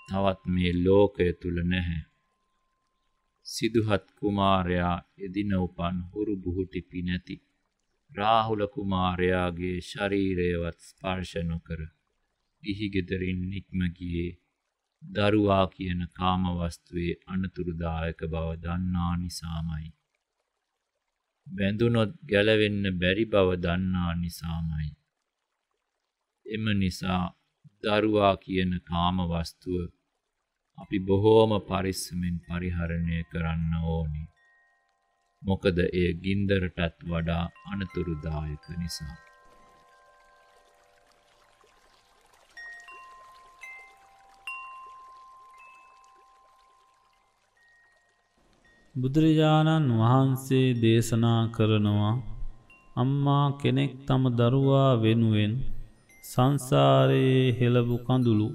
තවත් මේ ලෝකය තුල නැහැ. සිදුහත් කුමාරයා එදින උපන් හුරු බුහුටි පිනැති. රාහුල කුමාරයාගේ ශරීරයවත් ස්පර්ශ නොකර දිහි ගෙදරින් නික්ම ගියේ දරුවා කියන කාමවස්තුවේ අනතුරුදායක බව දන්නා නිසාමයි. බැඳුනොත් ගැලවෙන්න බැරි බව දන්නා නිසාමයි. එම නිසා දරුවා කියන කාමවස්තුව අපි බොහෝම පරිස්සමෙන් පරිහරණය කරන්න ඕනි. මොකද එය ගින්දරටත් වඩා අනතුරුදායක නිසා. බුදුරජාණන් වහන්සේ දේශනා කරනවා අම්මා කෙනෙක් තම දරුවා වෙනුවෙන් සංසාරයේ හෙළබු කඳුළු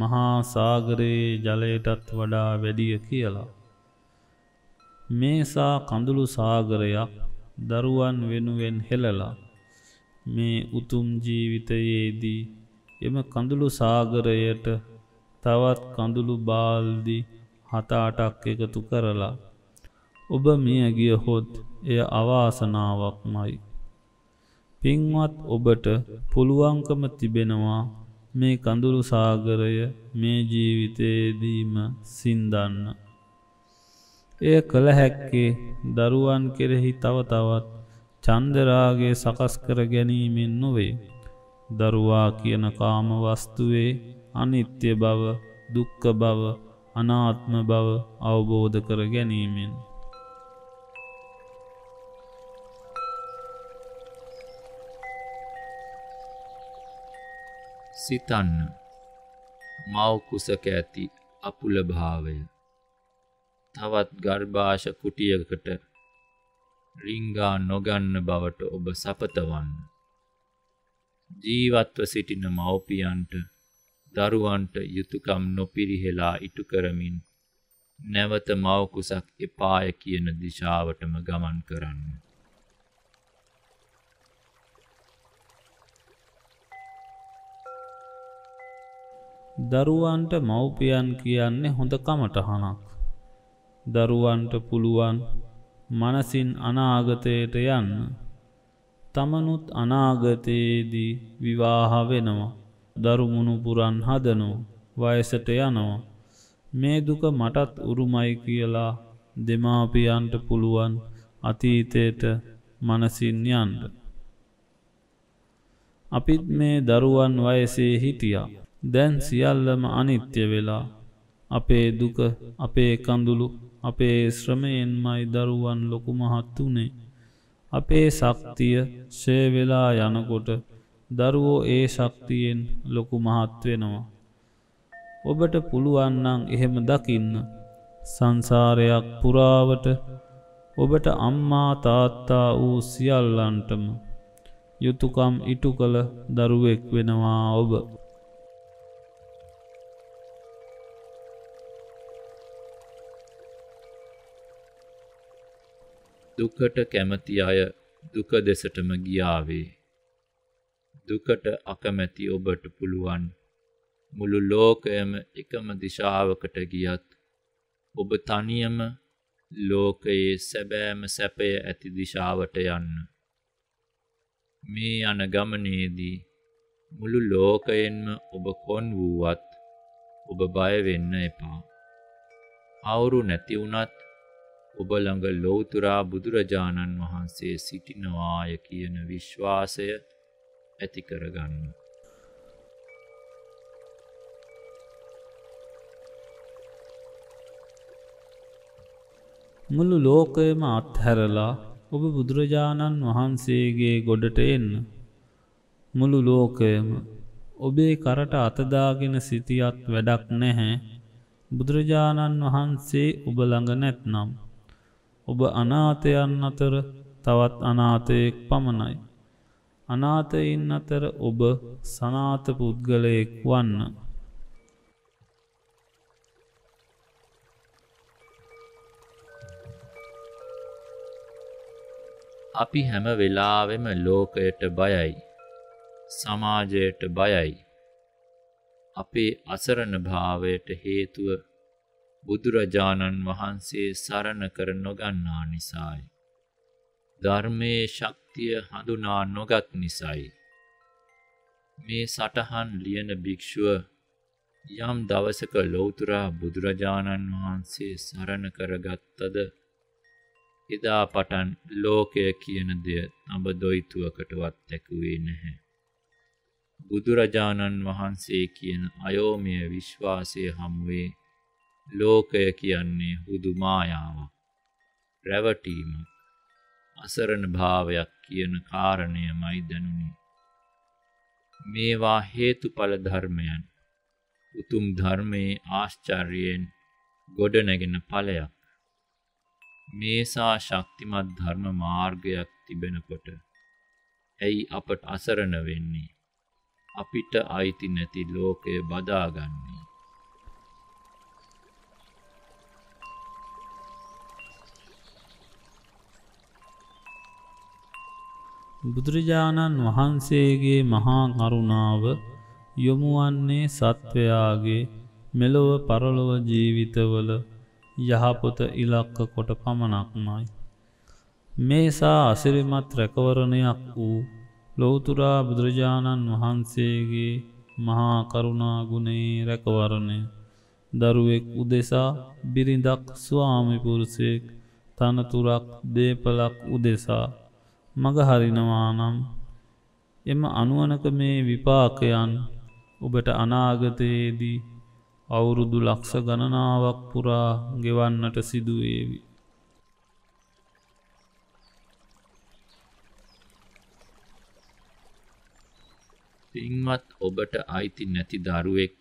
මහා සාගරයේ ජලයටත් වඩා වැඩිය කියලා. මේසා කඳුළු සාගරයක් දරුවන් වෙනුවෙන් හෙළලා මේ උතුම් ජීවිතයේදී එම කඳුළු සාගරයට තවත් කඳුළු බාල්දි හතාටක් එකතු කරලා ඔබ මියගිය හොත් එය අවාසනාවක්මයි. පින්වත් ඔබට පුළුවන්කම තිබෙනවා මේ කඳුළු සාගරය මේ ජීවිතයේදීම සින්දන්න. එය කළ හැක්කේ දරුවන් කෙරෙහි තව තවත් චන්දරාගේ සකස් කර ගැනීමෙන් නොවේ. දරුවා කියන කාම වස්තුවේ අනිත්‍ය බව දුක්ක බව අනාත්ම බව අවබෝධ කර ගැනීමෙන්. සිතන්න මව් කුසක ඇති අපුල භාවය තවත් ගර්භාෂ කුටියකට රිංගා නොගන්න බවට ඔබ සපතවන්න ජීවත්ව සිටින මව්පියන්ට දරුවන්ට යුතුයකම් නොපිරිහෙලා ඉටු කරමින් නැවත මව් කුසක් එපාය කියන දිශාවටම ගමන් කරන්න දරුවන්ට මව්පියන් කියන්නේ හොඳ කමටහනක්. දරුවන්ට පුළුවන් මනසින් අනාගතයට යන්න. තමනුත් අනාගතයේදී විවාහ වෙනවා. දරුමුණු පුරන් හදනෝ වයසට යනවා. මේ දුක මටත් උරුමයි කියලා දෙමාපියන්ට පුළුවන් අතීතයට මනසින් යන්ට. අපිත් මේ දරුවන් වයසේ හිටියා. දැන් සියල්ලම අනිත්‍ය වෙලා අපේ දුක අපේ කඳුළු අපේ ශ්‍රමයෙන්මයි දරුවන් ලොකු මහත් වුණේ. අපේ ශක්තිය ශේවෙලා යනකොට දරුවෝ ඒ ශක්තියෙන් ලොකු මහත් වෙනවා. ඔබට පුළුවන්නං එහෙම දකින්න. සංසාරයක් පුරාවට ඔබට අම්මා තාත්තා වූ සියල්ලන්ටම යුතුකම් ඉටු කළ දරුවෙක් වෙනවා ඔබ. දුකට කැමති අය දුක දෙසටම ගියාවේ. දුකට අකමැති ඔබට පුළුවන් මුළු ලෝකයම එකම දිශාවකට ගියත් ඔබ තනියම ලෝකයේ සැබෑම සැපය ඇති දිශාවට යන්න. මේ යන ගමනේදී මුළු ලෝකයෙන්ම ඔබ කොන් වූවත් ඔබ බය වෙන්න එපා. අවුරු නැති වුණත් ඔබ ළඟ ලෝතුරා බුදුරජාණන් වහන්සේ සිටිනවාය කියන විශ්වාසය ඇති කරගන්න. මුළු ලෝකයම අත්හැරලා ඔබ බුදුරජාණන් වහන්සේගේ ගොඩට එන්න. මුළු ලෝකයම ඔබේ කරට අතදාගෙන සිටියත් වැඩක් නැහැ බුදුරජාණන් වහන්සේ ඔබ ළඟ නැත්නම්. ඔබ අනාථයන් අතර තවත් අනාථයෙක් පමණයි. අනාථයින් අතර ඔබ සනාත පුද්ගලයෙක් වන්න. අපි හැම වෙලාවෙම ලෝකයට බයයි. සමාජයට බයයි. අපේ අසරණ භාවයට හේතුව බුදුරජාණන් වහන්සේ සරණ කර නොගන්නා නිසායි. ධර්මයේ ශක්තිය හඳුනා නොගත් නිසයි. මේ සටහන් ලියන භික්ෂුව යම් දවසක ලෞතුරා බුදුරජාණන් වහන්සේ සරණ කරගත්තද එදා පටන් ලෝකය කියන දෙය අඹ දොයිතුවකටවත් තැකුවේ නැහැ. බුදුරජාණන් වහන්සේ කියන අයෝමය විශ්වාසය හමුවේ ලෝකය කියන්නේ හුදු මායාවක් රැවටීමක් අසරණ භාවයක් කියන කාරණයමයි දැනුනි මේවා හේතුඵල ධර්මයන් උතුම් ධර්මයේ ආශ්චර්යයෙන් ගොඩනැගෙන ඵලයක් මේසා ශක්තිමත් ධර්ම මාර්ගයක් තිබෙනකොට ඇයි අපට අසරණ වෙන්නේ අපිට අයිති නැති ලෝකය බදාගන්නේ බුදුරජාණන් වහන්සේගේ මහා කරුණාව යොමුවන්නේ සත්වයාගේ මෙලොව පරලොව ජීවිතවල යහපොත ඉලක්ක කොට පමණක්මයි. මේසා අසිරිමත් රැකවරණයක් වූ ලෝතුරා බුදුරජාණන් වහන්සේගේ මහා කරුණාගුණේ රැකවරණය දරුවෙක් උදෙසා බිරිඳක් ස්වාමිපුරුසයෙක් තනතුරක් දේපලක් උදෙසා මගහරිනවා නම් එම අනුවනක මේ විපාකයන් ඔබට අනාගතයේදී අවුරුදු ලක්ෂ ගණනාවක් පුරා ගෙවන්නට සිදුවේවි. පින්වත් ඔබට අයිති නැති දරුවෙක්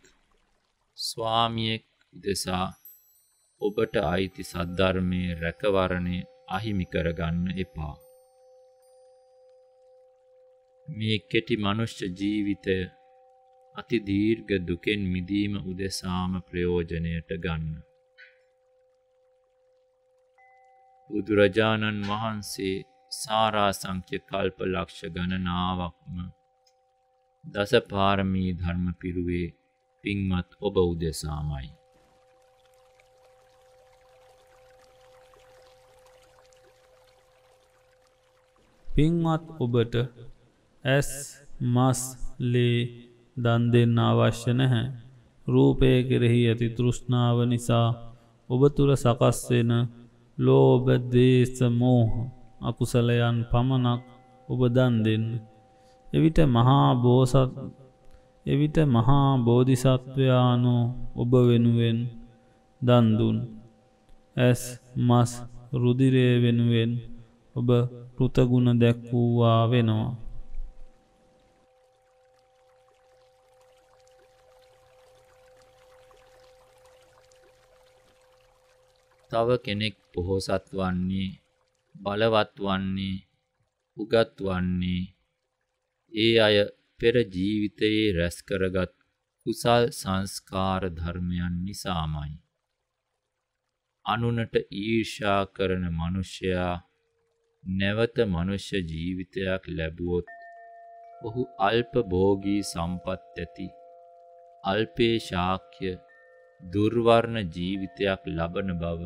ස්වාමියෙක් දෙසා ඔබට අයිති සද්ධර්මය රැකවරණය අහිමි කරගන්න එපා. මේ කෙටි මනුෂ්‍ය ජීවිතය අති දීර්ඝ දුකෙන් මිදීම උදෙසාම ප්‍රයෝජනයට ගන්න. බුදුරජාණන් වහන්සේ සාරාසංඛ්‍ය කල්ප ලක්ෂ ගණනාවක්ම දසපාරමී ධර්ම පිරුවේ පින්වත් ඔබ උදෙසාමයි. පින්වත් ඔබට ඇස් මස් ලේ දන් දෙන්න අවශ්‍ය නැහැ. රූපය කෙරෙහි ඇති තෘෂ්ණාව නිසා ඔබ තුළ සකස්වෙන ලෝබ දේශ මෝහ අකුසලයන් පමණක් ඔබ දන් දෙන්න. එවිට මහා බෝසත් එවිට මහා බෝධිසත්වයානෝ ඔබ වෙනුවෙන් දන්දුන්. ඇස් මස් රුදිරය වෙනුවෙන් ඔබ පෘතගුණ දැක්වූවා වෙනවා. තව කෙනෙක් පොහොසත් වන්නේ බලවත් වන්නේ උගත් වන්නේ ඒ අය පෙර ජීවිතයේ රැස් කරගත් කුසල් සංස්කාර ධර්මයන් නිසාමයි. අනුනට ඊර්ෂා කරන මිනිසයා නැවත මනුෂ්‍ය ජීවිතයක් ලැබුවොත් ඔහු අල්ප භෝගී සම්පත් ඇති අල්පේ ශාක්‍ය දුර්වර්ණ ජීවිතයක් ලබන බව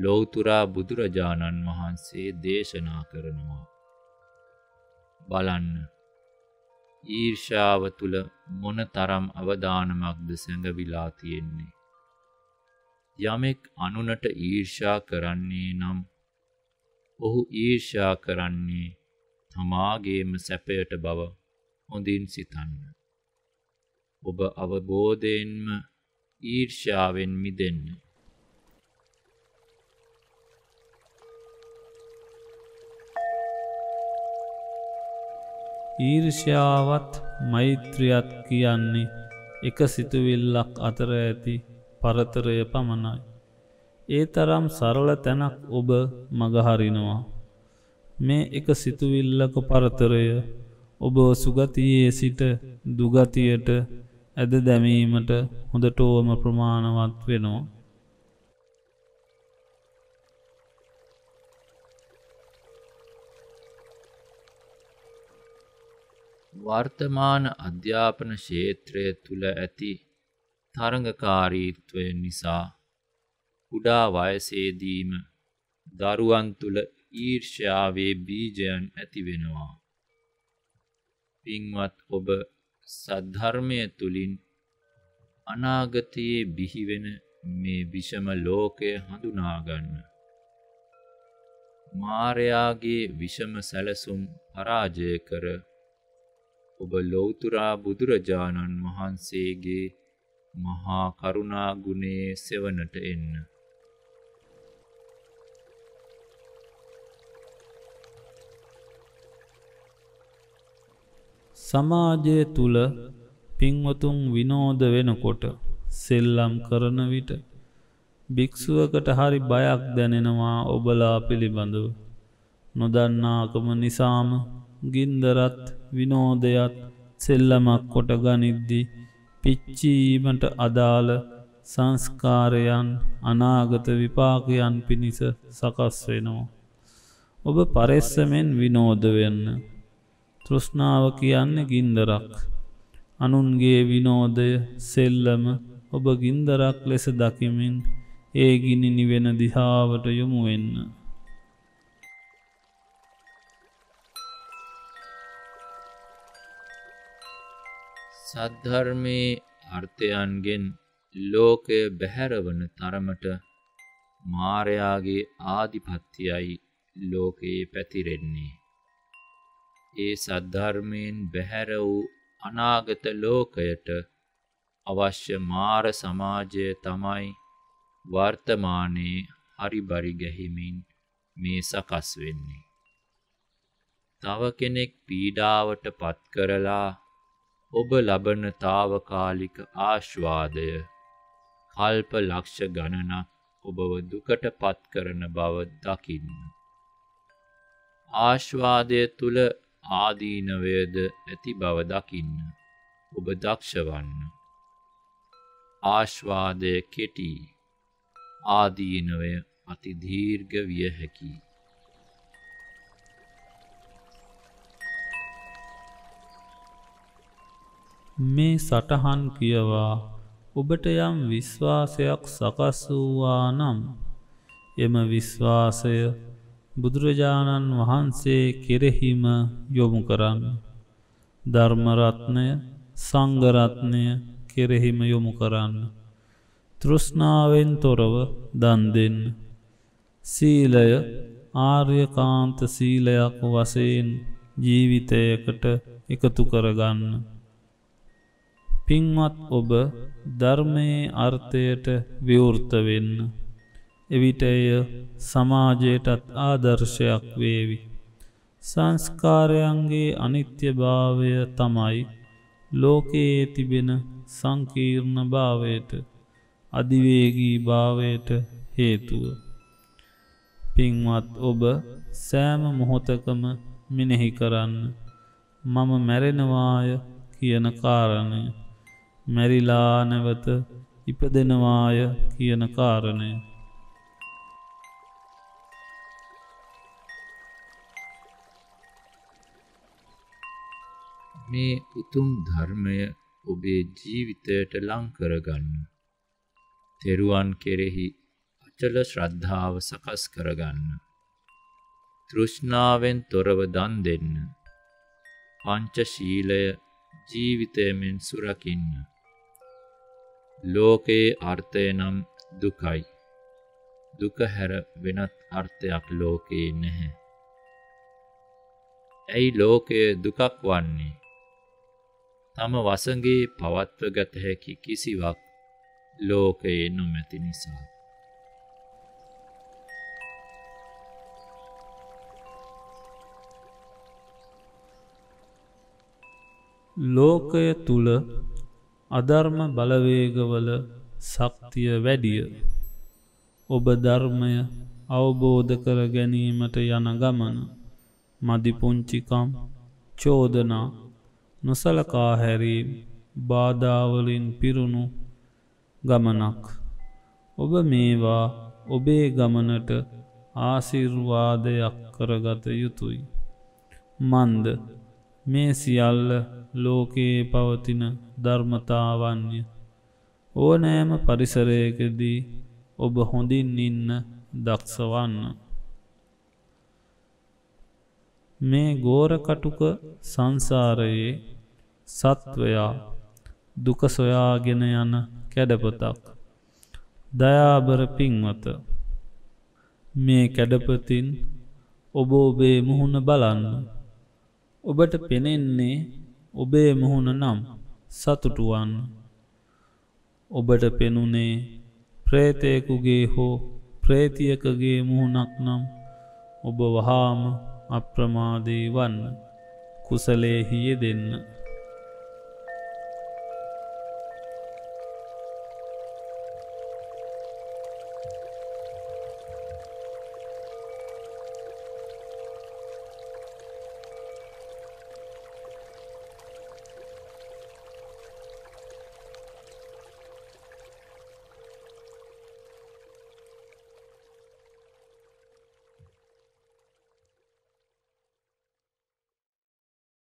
ලෝතුරා බුදුරජාණන් වහන්සේ දේශනා කරනවා. බලන්න. ඊර්ෂාව තුළ මොන තරම් අවධානමක්ද සැඟවිලා තියෙන්නේ. යමෙක් අනුනට ඊර්ෂා කරන්නේ නම් ඔහු ඊර්ෂා කරන්නේ තමාගේම සැපයට බව හොඳින් සිතන්න. ඔබ අවබෝධයෙන්ම ඊර්ෂාවෙන් මිදෙන්න. ඊර්ෂ්‍යාවත් මෛත්‍රියත් කියන්නේ එක සිතුවිල්ලක් අතර ඇති පරතරය පමණයි. ඒ තරම් සරල තැනක් ඔබ මගහරිනවා. මේ එක සිතුවිල්ලක පරතරය ඔබ සුගතියේ සිට දුගතියට ඇද දැමීමට හොඳටෝම ප්‍රමාණවත් වෙනවා. වර්තමාන අධ්‍යාපන ශේත්‍රය තුළ ඇති තරඟකාරීත්වය නිසා කුඩා වයසේදීම දරුවන් තුළ ඊර්ෂ්‍යාවේ බීජයන් ඇතිවෙනවා. පින්වත් ඔබ සද්ධර්මය තුළින් අනාගතයේ බිහිවෙන මේ විෂම ලෝකය හඳුනාගන්න. මාරයාගේ විෂම සැලසුම් පරාජය කර ඔබ ලෞතුරා බුදුරජාණන් වහන්සේගේ මහා කරුණා ගුණයේ සෙවණට එන්න. සමාජය තුල පින්වතුන් විනෝද වෙනකොට සෙල්ලම් කරන විට භික්‍ෂුවකට හරි බයක් දැනෙනවා ඔබලා පිළිබඳව නොදන්නාකම නිසාම ගින්දරත් විනෝදයත් සෙල්ලමක් කොට ගනිද්දි පිච්චීමට අදාළ සංස්කාරයන් අනාගත විපාකයන් පිණිස සකස් වෙනවා. ඔබ පරෙස්සමෙන් විනෝද වෙන්න. තෘෂ්ණාව කියන්න ගින්දරක්. අනුන්ගේ විනෝදය සෙල්ලම ඔබ ගින්දරක් ලෙස දකිමින් ඒ ගිනි නිවෙන දිහාාවට යොමු වෙන්න. සද්ධර්මයේ අර්ථයන්ගෙන් ලෝකය බැහැරවන තරමට මාරයාගේ ආධිපත්තියයි ලෝකයේ පැතිරෙන්නේ. ඒ සද්ධර්මයෙන් බැහැර වූ අනාගත ලෝකයට අවශ්‍ය මාර සමාජය තමයි වර්තමානයේ හරිබරි ගැහිමින් මේ සකස් වෙන්නේ. තව කෙනෙක් පීඩාවට පත් කරලා ඔබ ලබන తాවකාලික ආස්වාදය කල්ප ලක්ෂ ගණනක් ඔබව දුකට පත් කරන බව දකින්න. ආස්වාදය තුල ආදීනවයද ඇති බව දකින්න. ඔබ දක්ෂවන්න. ආස්වාදය කෙටි ආදීනවය අතිදීර්ඝ විය හැකියි. මේ සටහන් කියවා ඔබට යම් විශ්වාසයක් සකස් වූවා නම් එම විශ්වාසය බුදුරජාණන් වහන්සේ කෙරෙහිම යොමු කරන්න. ධර්මරත්නය සංගරත්නය කෙරෙහිම යොමු කරන්න. තෘෂ්ණාවෙන් තොරව දන් දෙන්න. සීලය ආර්යකාන්ත සීලයක් වසයෙන් ජීවිතයකට එකතු කරගන්න. පින්වත් ඔබ ධර්මයේ අර්ථයට විවෘතවෙන්න. එවිට එය සමාජයටත් ආදර්ශයක් වේවි. සංස්කාරයන්ගේ අනිත්‍ය භාවය තමයි ලෝකයේ තිබෙන සංකීර්ණ භාවයට අධිවේගී භාවයට හේතුව. පින්වත් ඔබ සෑම මොහොතකම මෙනෙහි කරන්න මම මැරෙනවාය කියන කාරණය. මැරිලානැවත ඉපදෙනවාය කියන කාරණය. මේ උතුම් ධර්මය ඔබේ ජීවිතයට ලංකරගන්න. තෙරුවන් කෙරෙහි අචල ශ්‍රද්ධාව සකස් කරගන්න. තෘෂ්ණාවෙන් තොරව දන් දෙන්න. පංචශීලය ජීවිතයමෙන් සුරකින්න. ලෝකයේ අර්ථය නම් දුකයි. දුක හැර වෙනත් අර්ථයක් ලෝකයේ නැහැ. ඇයි ලෝකය දුකක් වන්නේ? තම වසඟේ පවත්ව ගත හැකි කිසිවක් ලෝකයේ නොමැති නිසා. ලෝකය තුල අධර්ම බලවේගවල සක්තිය වැඩිය. ඔබ ධර්මය අවබෝධ කර ගැනීමට යන ගමන මදිපුංචිකම් චෝදනා නොසලකාහැරීම් බාධාවලින් පිරුණු ගමනක්. ඔබ මේවා ඔබේ ගමනට ආසිර්වාදයක් කරගත යුතුයි. මන්ද මේ සියල්ල ලෝකයේ පවතින ධර්මතාවන්ය. ඕනෑම පරිසරයකදී ඔබ හොඳින් ඉන්න දක්සවන්න. මේ ගෝරකටුක සංසාරයේ සත්වයා දුක සොයාගෙන යන කැඩපතක්. දයාබර පින්වත මේ කැඩපතින් ඔබ ඔබේ මුහුණ බලන්න. ඔබට පෙනෙන්නේ ඔබේ මුහුණ නම්. සතුටුවන් ඔබට පෙනුනේ ප්‍රේතයකුගේ හෝ ප්‍රේතියකගේ මුහුණක් නම් ඔබ වහාම අප්‍රමාදී වන්න කුසලේහිය දෙන්න.